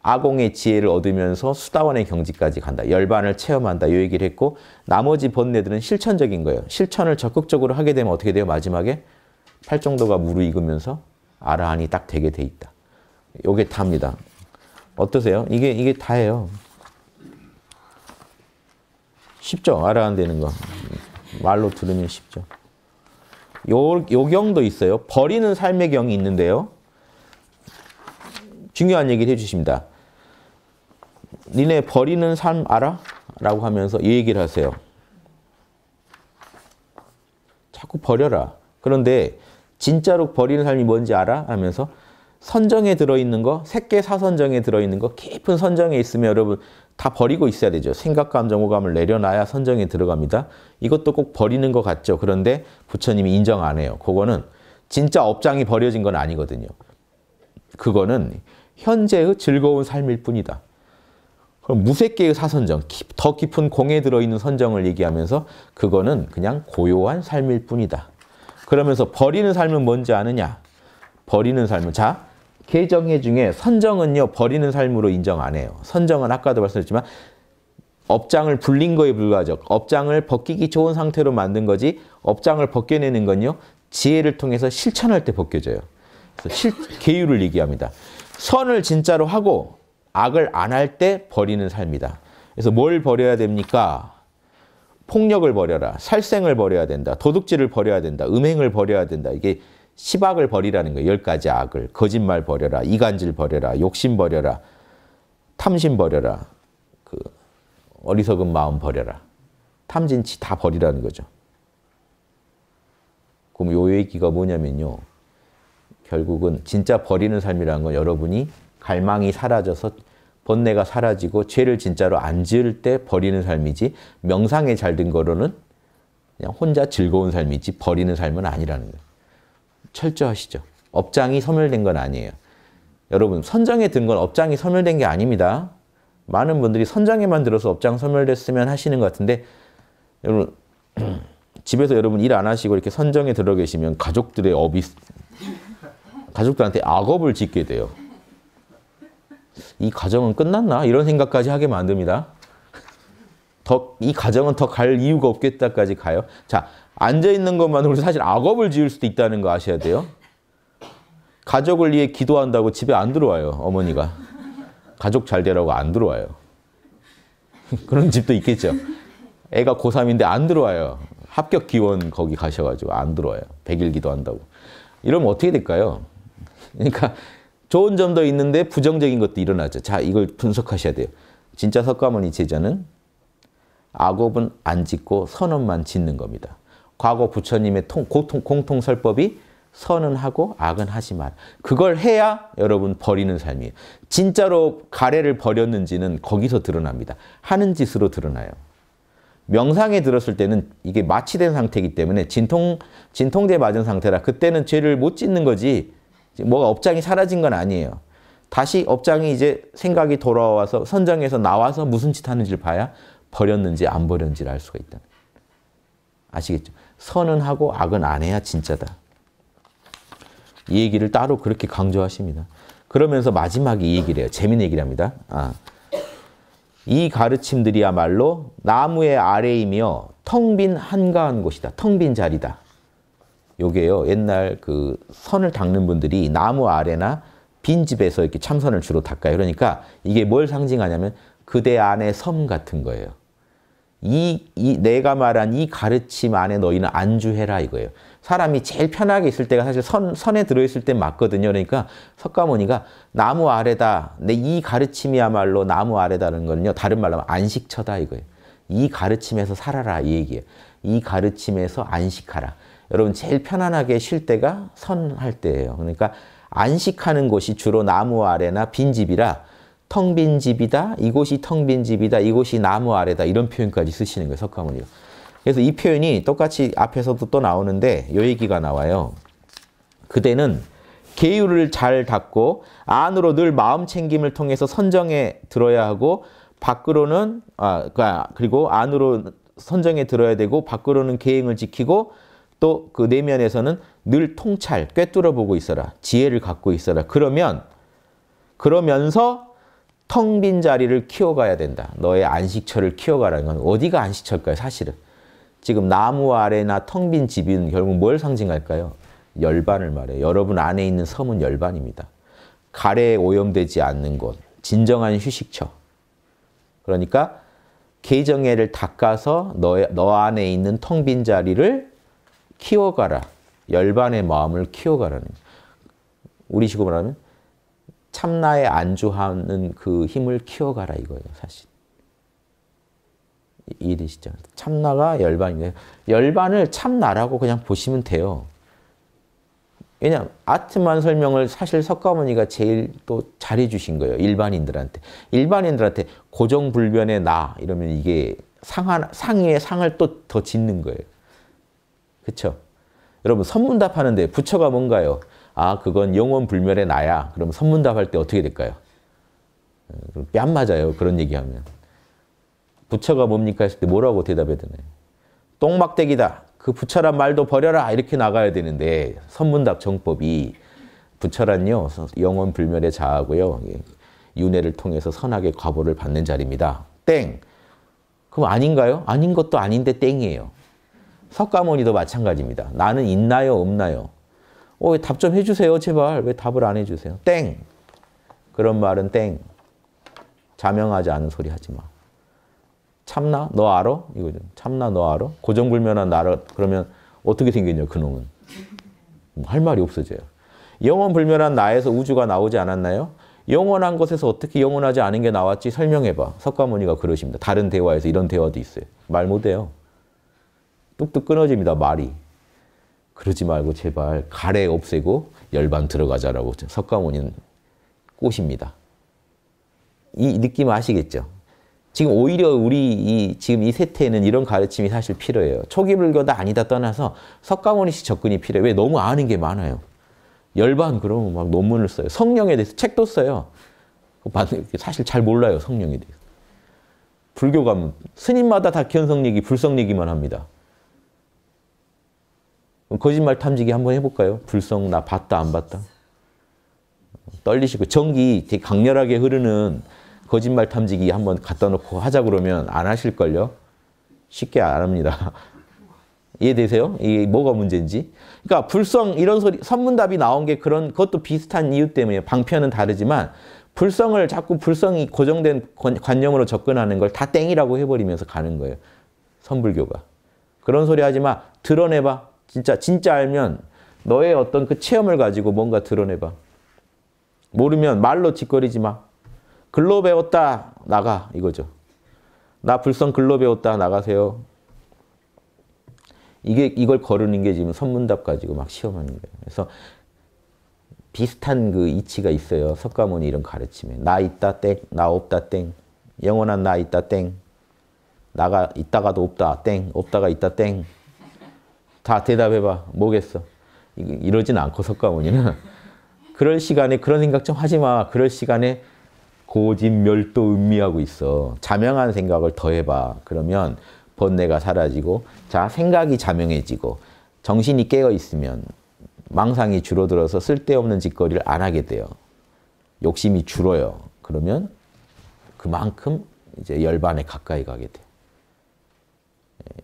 아공의 지혜를 얻으면서 수다원의 경지까지 간다. 열반을 체험한다. 이 얘기를 했고 나머지 번뇌들은 실천적인 거예요. 실천을 적극적으로 하게 되면 어떻게 돼요? 마지막에 팔정도가 무르익으면서 아라한이 딱 되게 돼 있다. 요게 답니다. 어떠세요? 이게, 이게 다예요. 쉽죠? 알아안되는 거. 말로 들으면 쉽죠. 요, 요 경도 있어요. 버리는 삶의 경이 있는데요. 중요한 얘기를 해주십니다. 니네 버리는 삶 알아? 라고 하면서 이 얘기를 하세요. 자꾸 버려라. 그런데 진짜로 버리는 삶이 뭔지 알아? 하면서 선정에 들어있는 거, 새끼 사선정에 들어있는 거, 깊은 선정에 있으면 여러분 다 버리고 있어야 되죠. 생각, 감정, 호감을 내려놔야 선정에 들어갑니다. 이것도 꼭 버리는 것 같죠. 그런데 부처님이 인정 안 해요. 그거는 진짜 업장이 버려진 건 아니거든요. 그거는 현재의 즐거운 삶일 뿐이다. 그럼 무색계의 사선정, 더 깊은 공에 들어있는 선정을 얘기하면서 그거는 그냥 고요한 삶일 뿐이다. 그러면서 버리는 삶은 뭔지 아느냐? 버리는 삶은 자, 개정의 중에 선정은요 버리는 삶으로 인정 안 해요. 선정은 아까도 말씀드렸지만 업장을 불린 거에 불과하죠. 업장을 벗기기 좋은 상태로 만든 거지 업장을 벗겨내는 건요 지혜를 통해서 실천할 때 벗겨져요. 그래서 실, 계율을 얘기합니다. 선을 진짜로 하고 악을 안 할 때 버리는 삶이다. 그래서 뭘 버려야 됩니까? 폭력을 버려라. 살생을 버려야 된다. 도둑질을 버려야 된다. 음행을 버려야 된다. 이게 십악을 버리라는 거예요. 열 가지 악을. 거짓말 버려라. 이간질 버려라. 욕심 버려라. 탐심 버려라. 그 어리석은 마음 버려라. 탐진치 다 버리라는 거죠. 그럼 요 얘기가 뭐냐면요. 결국은 진짜 버리는 삶이라는 건 여러분이 갈망이 사라져서 번뇌가 사라지고 죄를 진짜로 안 지을 때 버리는 삶이지 명상에 잘든 거로는 그냥 혼자 즐거운 삶이지 버리는 삶은 아니라는 거예요. 철저하시죠. 업장이 소멸된 건 아니에요. 여러분 선정에 든 건 업장이 소멸된 게 아닙니다. 많은 분들이 선정에만 들어서 업장 소멸됐으면 하시는 것 같은데 여러분 집에서 여러분 일 안 하시고 이렇게 선정에 들어 계시면 가족들의 업이 가족들한테 악업을 짓게 돼요. 이 가정은 끝났나? 이런 생각까지 하게 만듭니다. 더, 이 가정은 더 갈 이유가 없겠다까지 가요. 자, 앉아있는 것만으로 사실 악업을 지을 수도 있다는 거 아셔야 돼요. 가족을 위해 기도한다고 집에 안 들어와요. 어머니가. 가족 잘 되라고 안 들어와요. 그런 집도 있겠죠. 애가 고3인데 안 들어와요. 합격 기원 거기 가셔가지고 안 들어와요. 100일 기도한다고. 이러면 어떻게 될까요? 그러니까 좋은 점도 있는데 부정적인 것도 일어나죠. 자, 이걸 분석하셔야 돼요. 진짜 석가모니 제자는 악업은 안 짓고 선언만 짓는 겁니다. 과거 부처님의 통, 고통, 공통설법이 선은 하고 악은 하지 말. 그걸 해야 여러분 버리는 삶이에요. 진짜로 가래를 버렸는지는 거기서 드러납니다. 하는 짓으로 드러나요. 명상에 들었을 때는 이게 마취된 상태이기 때문에 진통, 진통제 맞은 상태라 그때는 죄를 못 짓는 거지 뭐가 업장이 사라진 건 아니에요. 다시 업장이 이제 생각이 돌아와서 선정에서 나와서 무슨 짓 하는지를 봐야 버렸는지 안 버렸는지를 알 수가 있다. 아시겠죠? 선은 하고 악은 안 해야 진짜다. 이 얘기를 따로 그렇게 강조하십니다. 그러면서 마지막에 이 얘기를 해요. 재미있는 얘기를 합니다. 아. 이 가르침들이야말로 나무의 아래이며 텅 빈 한가한 곳이다. 텅 빈 자리다. 요게요. 옛날 그 선을 닦는 분들이 나무 아래나 빈 집에서 이렇게 참선을 주로 닦아요. 그러니까 이게 뭘 상징하냐면 그대 안의 섬 같은 거예요. 이, 이 내가 말한 이 가르침 안에 너희는 안주해라 이거예요. 사람이 제일 편하게 있을 때가 사실 선, 선에 들어있을 때 맞거든요. 그러니까 석가모니가 나무 아래다. 내 이 가르침이야말로 나무 아래다는 건요. 다른 말로 하면 안식처다 이거예요. 이 가르침에서 살아라 이 얘기예요. 이 가르침에서 안식하라. 여러분 제일 편안하게 쉴 때가 선할 때예요. 그러니까 안식하는 곳이 주로 나무 아래나 빈집이라 텅빈 집이다. 이곳이 텅 빈 집이다. 이곳이 나무 아래다. 이런 표현까지 쓰시는 거예요. 석가모니가. 그래서 이 표현이 똑같이 앞에서도 또 나오는데 요 얘기가 나와요. 그대는 계율을 잘 닫고 안으로 늘 마음 챙김을 통해서 선정에 들어야 하고 밖으로는 아 그러니까 그리고 안으로 선정에 들어야 되고 밖으로는 계행을 지키고 또 그 내면에서는 늘 통찰 꿰뚫어 보고 있어라 지혜를 갖고 있어라 그러면 그러면서 텅빈 자리를 키워가야 된다. 너의 안식처를 키워가라는 건 어디가 안식처일까요? 사실은. 지금 나무 아래나 텅빈 집은 결국 뭘 상징할까요? 열반을 말해요. 여러분 안에 있는 섬은 열반입니다. 가래에 오염되지 않는 곳, 진정한 휴식처. 그러니까 계정애를 닦아서 너, 너 안에 있는 텅빈 자리를 키워가라. 열반의 마음을 키워가라는. 우리식으로 말하면 참나에 안주하는 그 힘을 키워가라 이거예요, 사실. 이해되시죠? 참나가 열반인데 열반을 참나라고 그냥 보시면 돼요. 왜냐 아트만 설명을 사실 석가모니가 제일 또 잘해주신 거예요. 일반인들한테. 일반인들한테 고정불변의 나 이러면 이게 상한, 상위 상을 또 더 짓는 거예요. 그렇죠? 여러분 선문답 하는데 부처가 뭔가요? 아 그건 영원 불멸의 나야. 그럼 선문답할 때 어떻게 될까요? 예, 뺨 맞아요. 그런 얘기하면. 부처가 뭡니까 했을 때 뭐라고 대답해야 되나요? 똥막대기다. 그 부처란 말도 버려라. 이렇게 나가야 되는데 선문답 정법이 부처란요. 영원 불멸의 자아고요. 예, 윤회를 통해서 선악의 과보를 받는 자리입니다. 땡! 그럼 아닌가요? 아닌 것도 아닌데 땡이에요. 석가모니도 마찬가지입니다. 나는 있나요? 없나요? 어, 답좀 해주세요, 제발. 왜 답을 안 해주세요? 땡! 그런 말은 땡. 자명하지 않은 소리 하지 마. 참나? 너 알아? 이거죠. 참나? 너 알아? 고정불면한 나를 그러면 어떻게 생겼냐, 그놈은. 뭐할 말이 없어져요. 영원 불면한 나에서 우주가 나오지 않았나요? 영원한 것에서 어떻게 영원하지 않은 게 나왔지 설명해봐. 석가모니가 그러십니다. 다른 대화에서 이런 대화도 있어요. 말 못해요. 뚝뚝 끊어집니다, 말이. 그러지 말고 제발 가래 없애고 열반 들어가자라고 석가모니는 꽃입니다. 이 느낌 아시겠죠? 지금 오히려 우리 이 지금 이 세태에는 이런 가르침이 사실 필요해요. 초기 불교다 아니다 떠나서 석가모니식 접근이 필요해요. 왜 너무 아는 게 많아요. 열반 그러면 막 논문을 써요. 성령에 대해서 책도 써요. 그 그 사실 잘 몰라요 성령에 대해서. 불교 가면 뭐 스님마다 다 견성얘기, 불성얘기만 합니다. 거짓말 탐지기 한번 해볼까요? 불성 나 봤다 안 봤다? 떨리시고 전기 되게 강렬하게 흐르는 거짓말 탐지기 한번 갖다 놓고 하자 그러면 안 하실걸요? 쉽게 안 합니다. 이해되세요? 이게 뭐가 문제인지. 그러니까 불성 이런 소리 선문답이 나온 게 그런 그것도 비슷한 이유 때문에 방편은 다르지만 불성을 자꾸 불성이 고정된 관념으로 접근하는 걸 다 땡이라고 해버리면서 가는 거예요. 선불교가. 그런 소리 하지 마. 드러내봐. 진짜 진짜 알면 너의 어떤 그 체험을 가지고 뭔가 드러내봐. 모르면 말로 짓거리지 마. 글로 배웠다 나가 이거죠. 나 불성 글로 배웠다 나가세요. 이게 이걸 거르는 게 지금 선문답 가지고 막 시험하는 거예요. 그래서 비슷한 그 이치가 있어요. 석가모니 이런 가르침에 나 있다 땡, 나 없다 땡, 영원한 나 있다 땡, 나가 있다가도 없다 땡, 없다가 있다 땡. 다 대답해봐. 뭐겠어? 이러진 않고 석가모니는 그럴 시간에 그런 생각 좀 하지 마. 그럴 시간에 고집 멸도 음미하고 있어. 자명한 생각을 더해봐. 그러면 번뇌가 사라지고 자 생각이 자명해지고 정신이 깨어 있으면 망상이 줄어들어서 쓸데없는 짓거리를 안 하게 돼요. 욕심이 줄어요. 그러면 그만큼 이제 열반에 가까이 가게 돼요.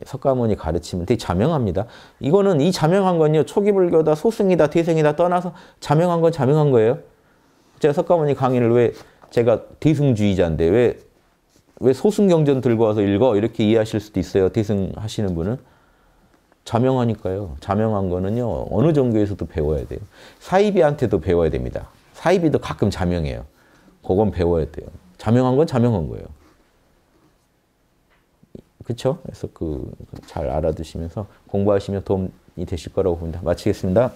석가모니 가르치면 되게 자명합니다. 이거는 이 자명한 건요. 초기 불교다, 소승이다, 대승이다 떠나서 자명한 건 자명한 거예요. 제가 석가모니 강의를 왜 제가 대승주의자인데 왜, 왜 소승경전 들고 와서 읽어? 이렇게 이해하실 수도 있어요. 대승 하시는 분은. 자명하니까요. 자명한 거는요. 어느 종교에서도 배워야 돼요. 사이비한테도 배워야 됩니다. 사이비도 가끔 자명해요. 그건 배워야 돼요. 자명한 건 자명한 거예요. 그쵸 그래서 그 잘 알아두시면서 공부하시면 도움이 되실 거라고 봅니다. 마치겠습니다.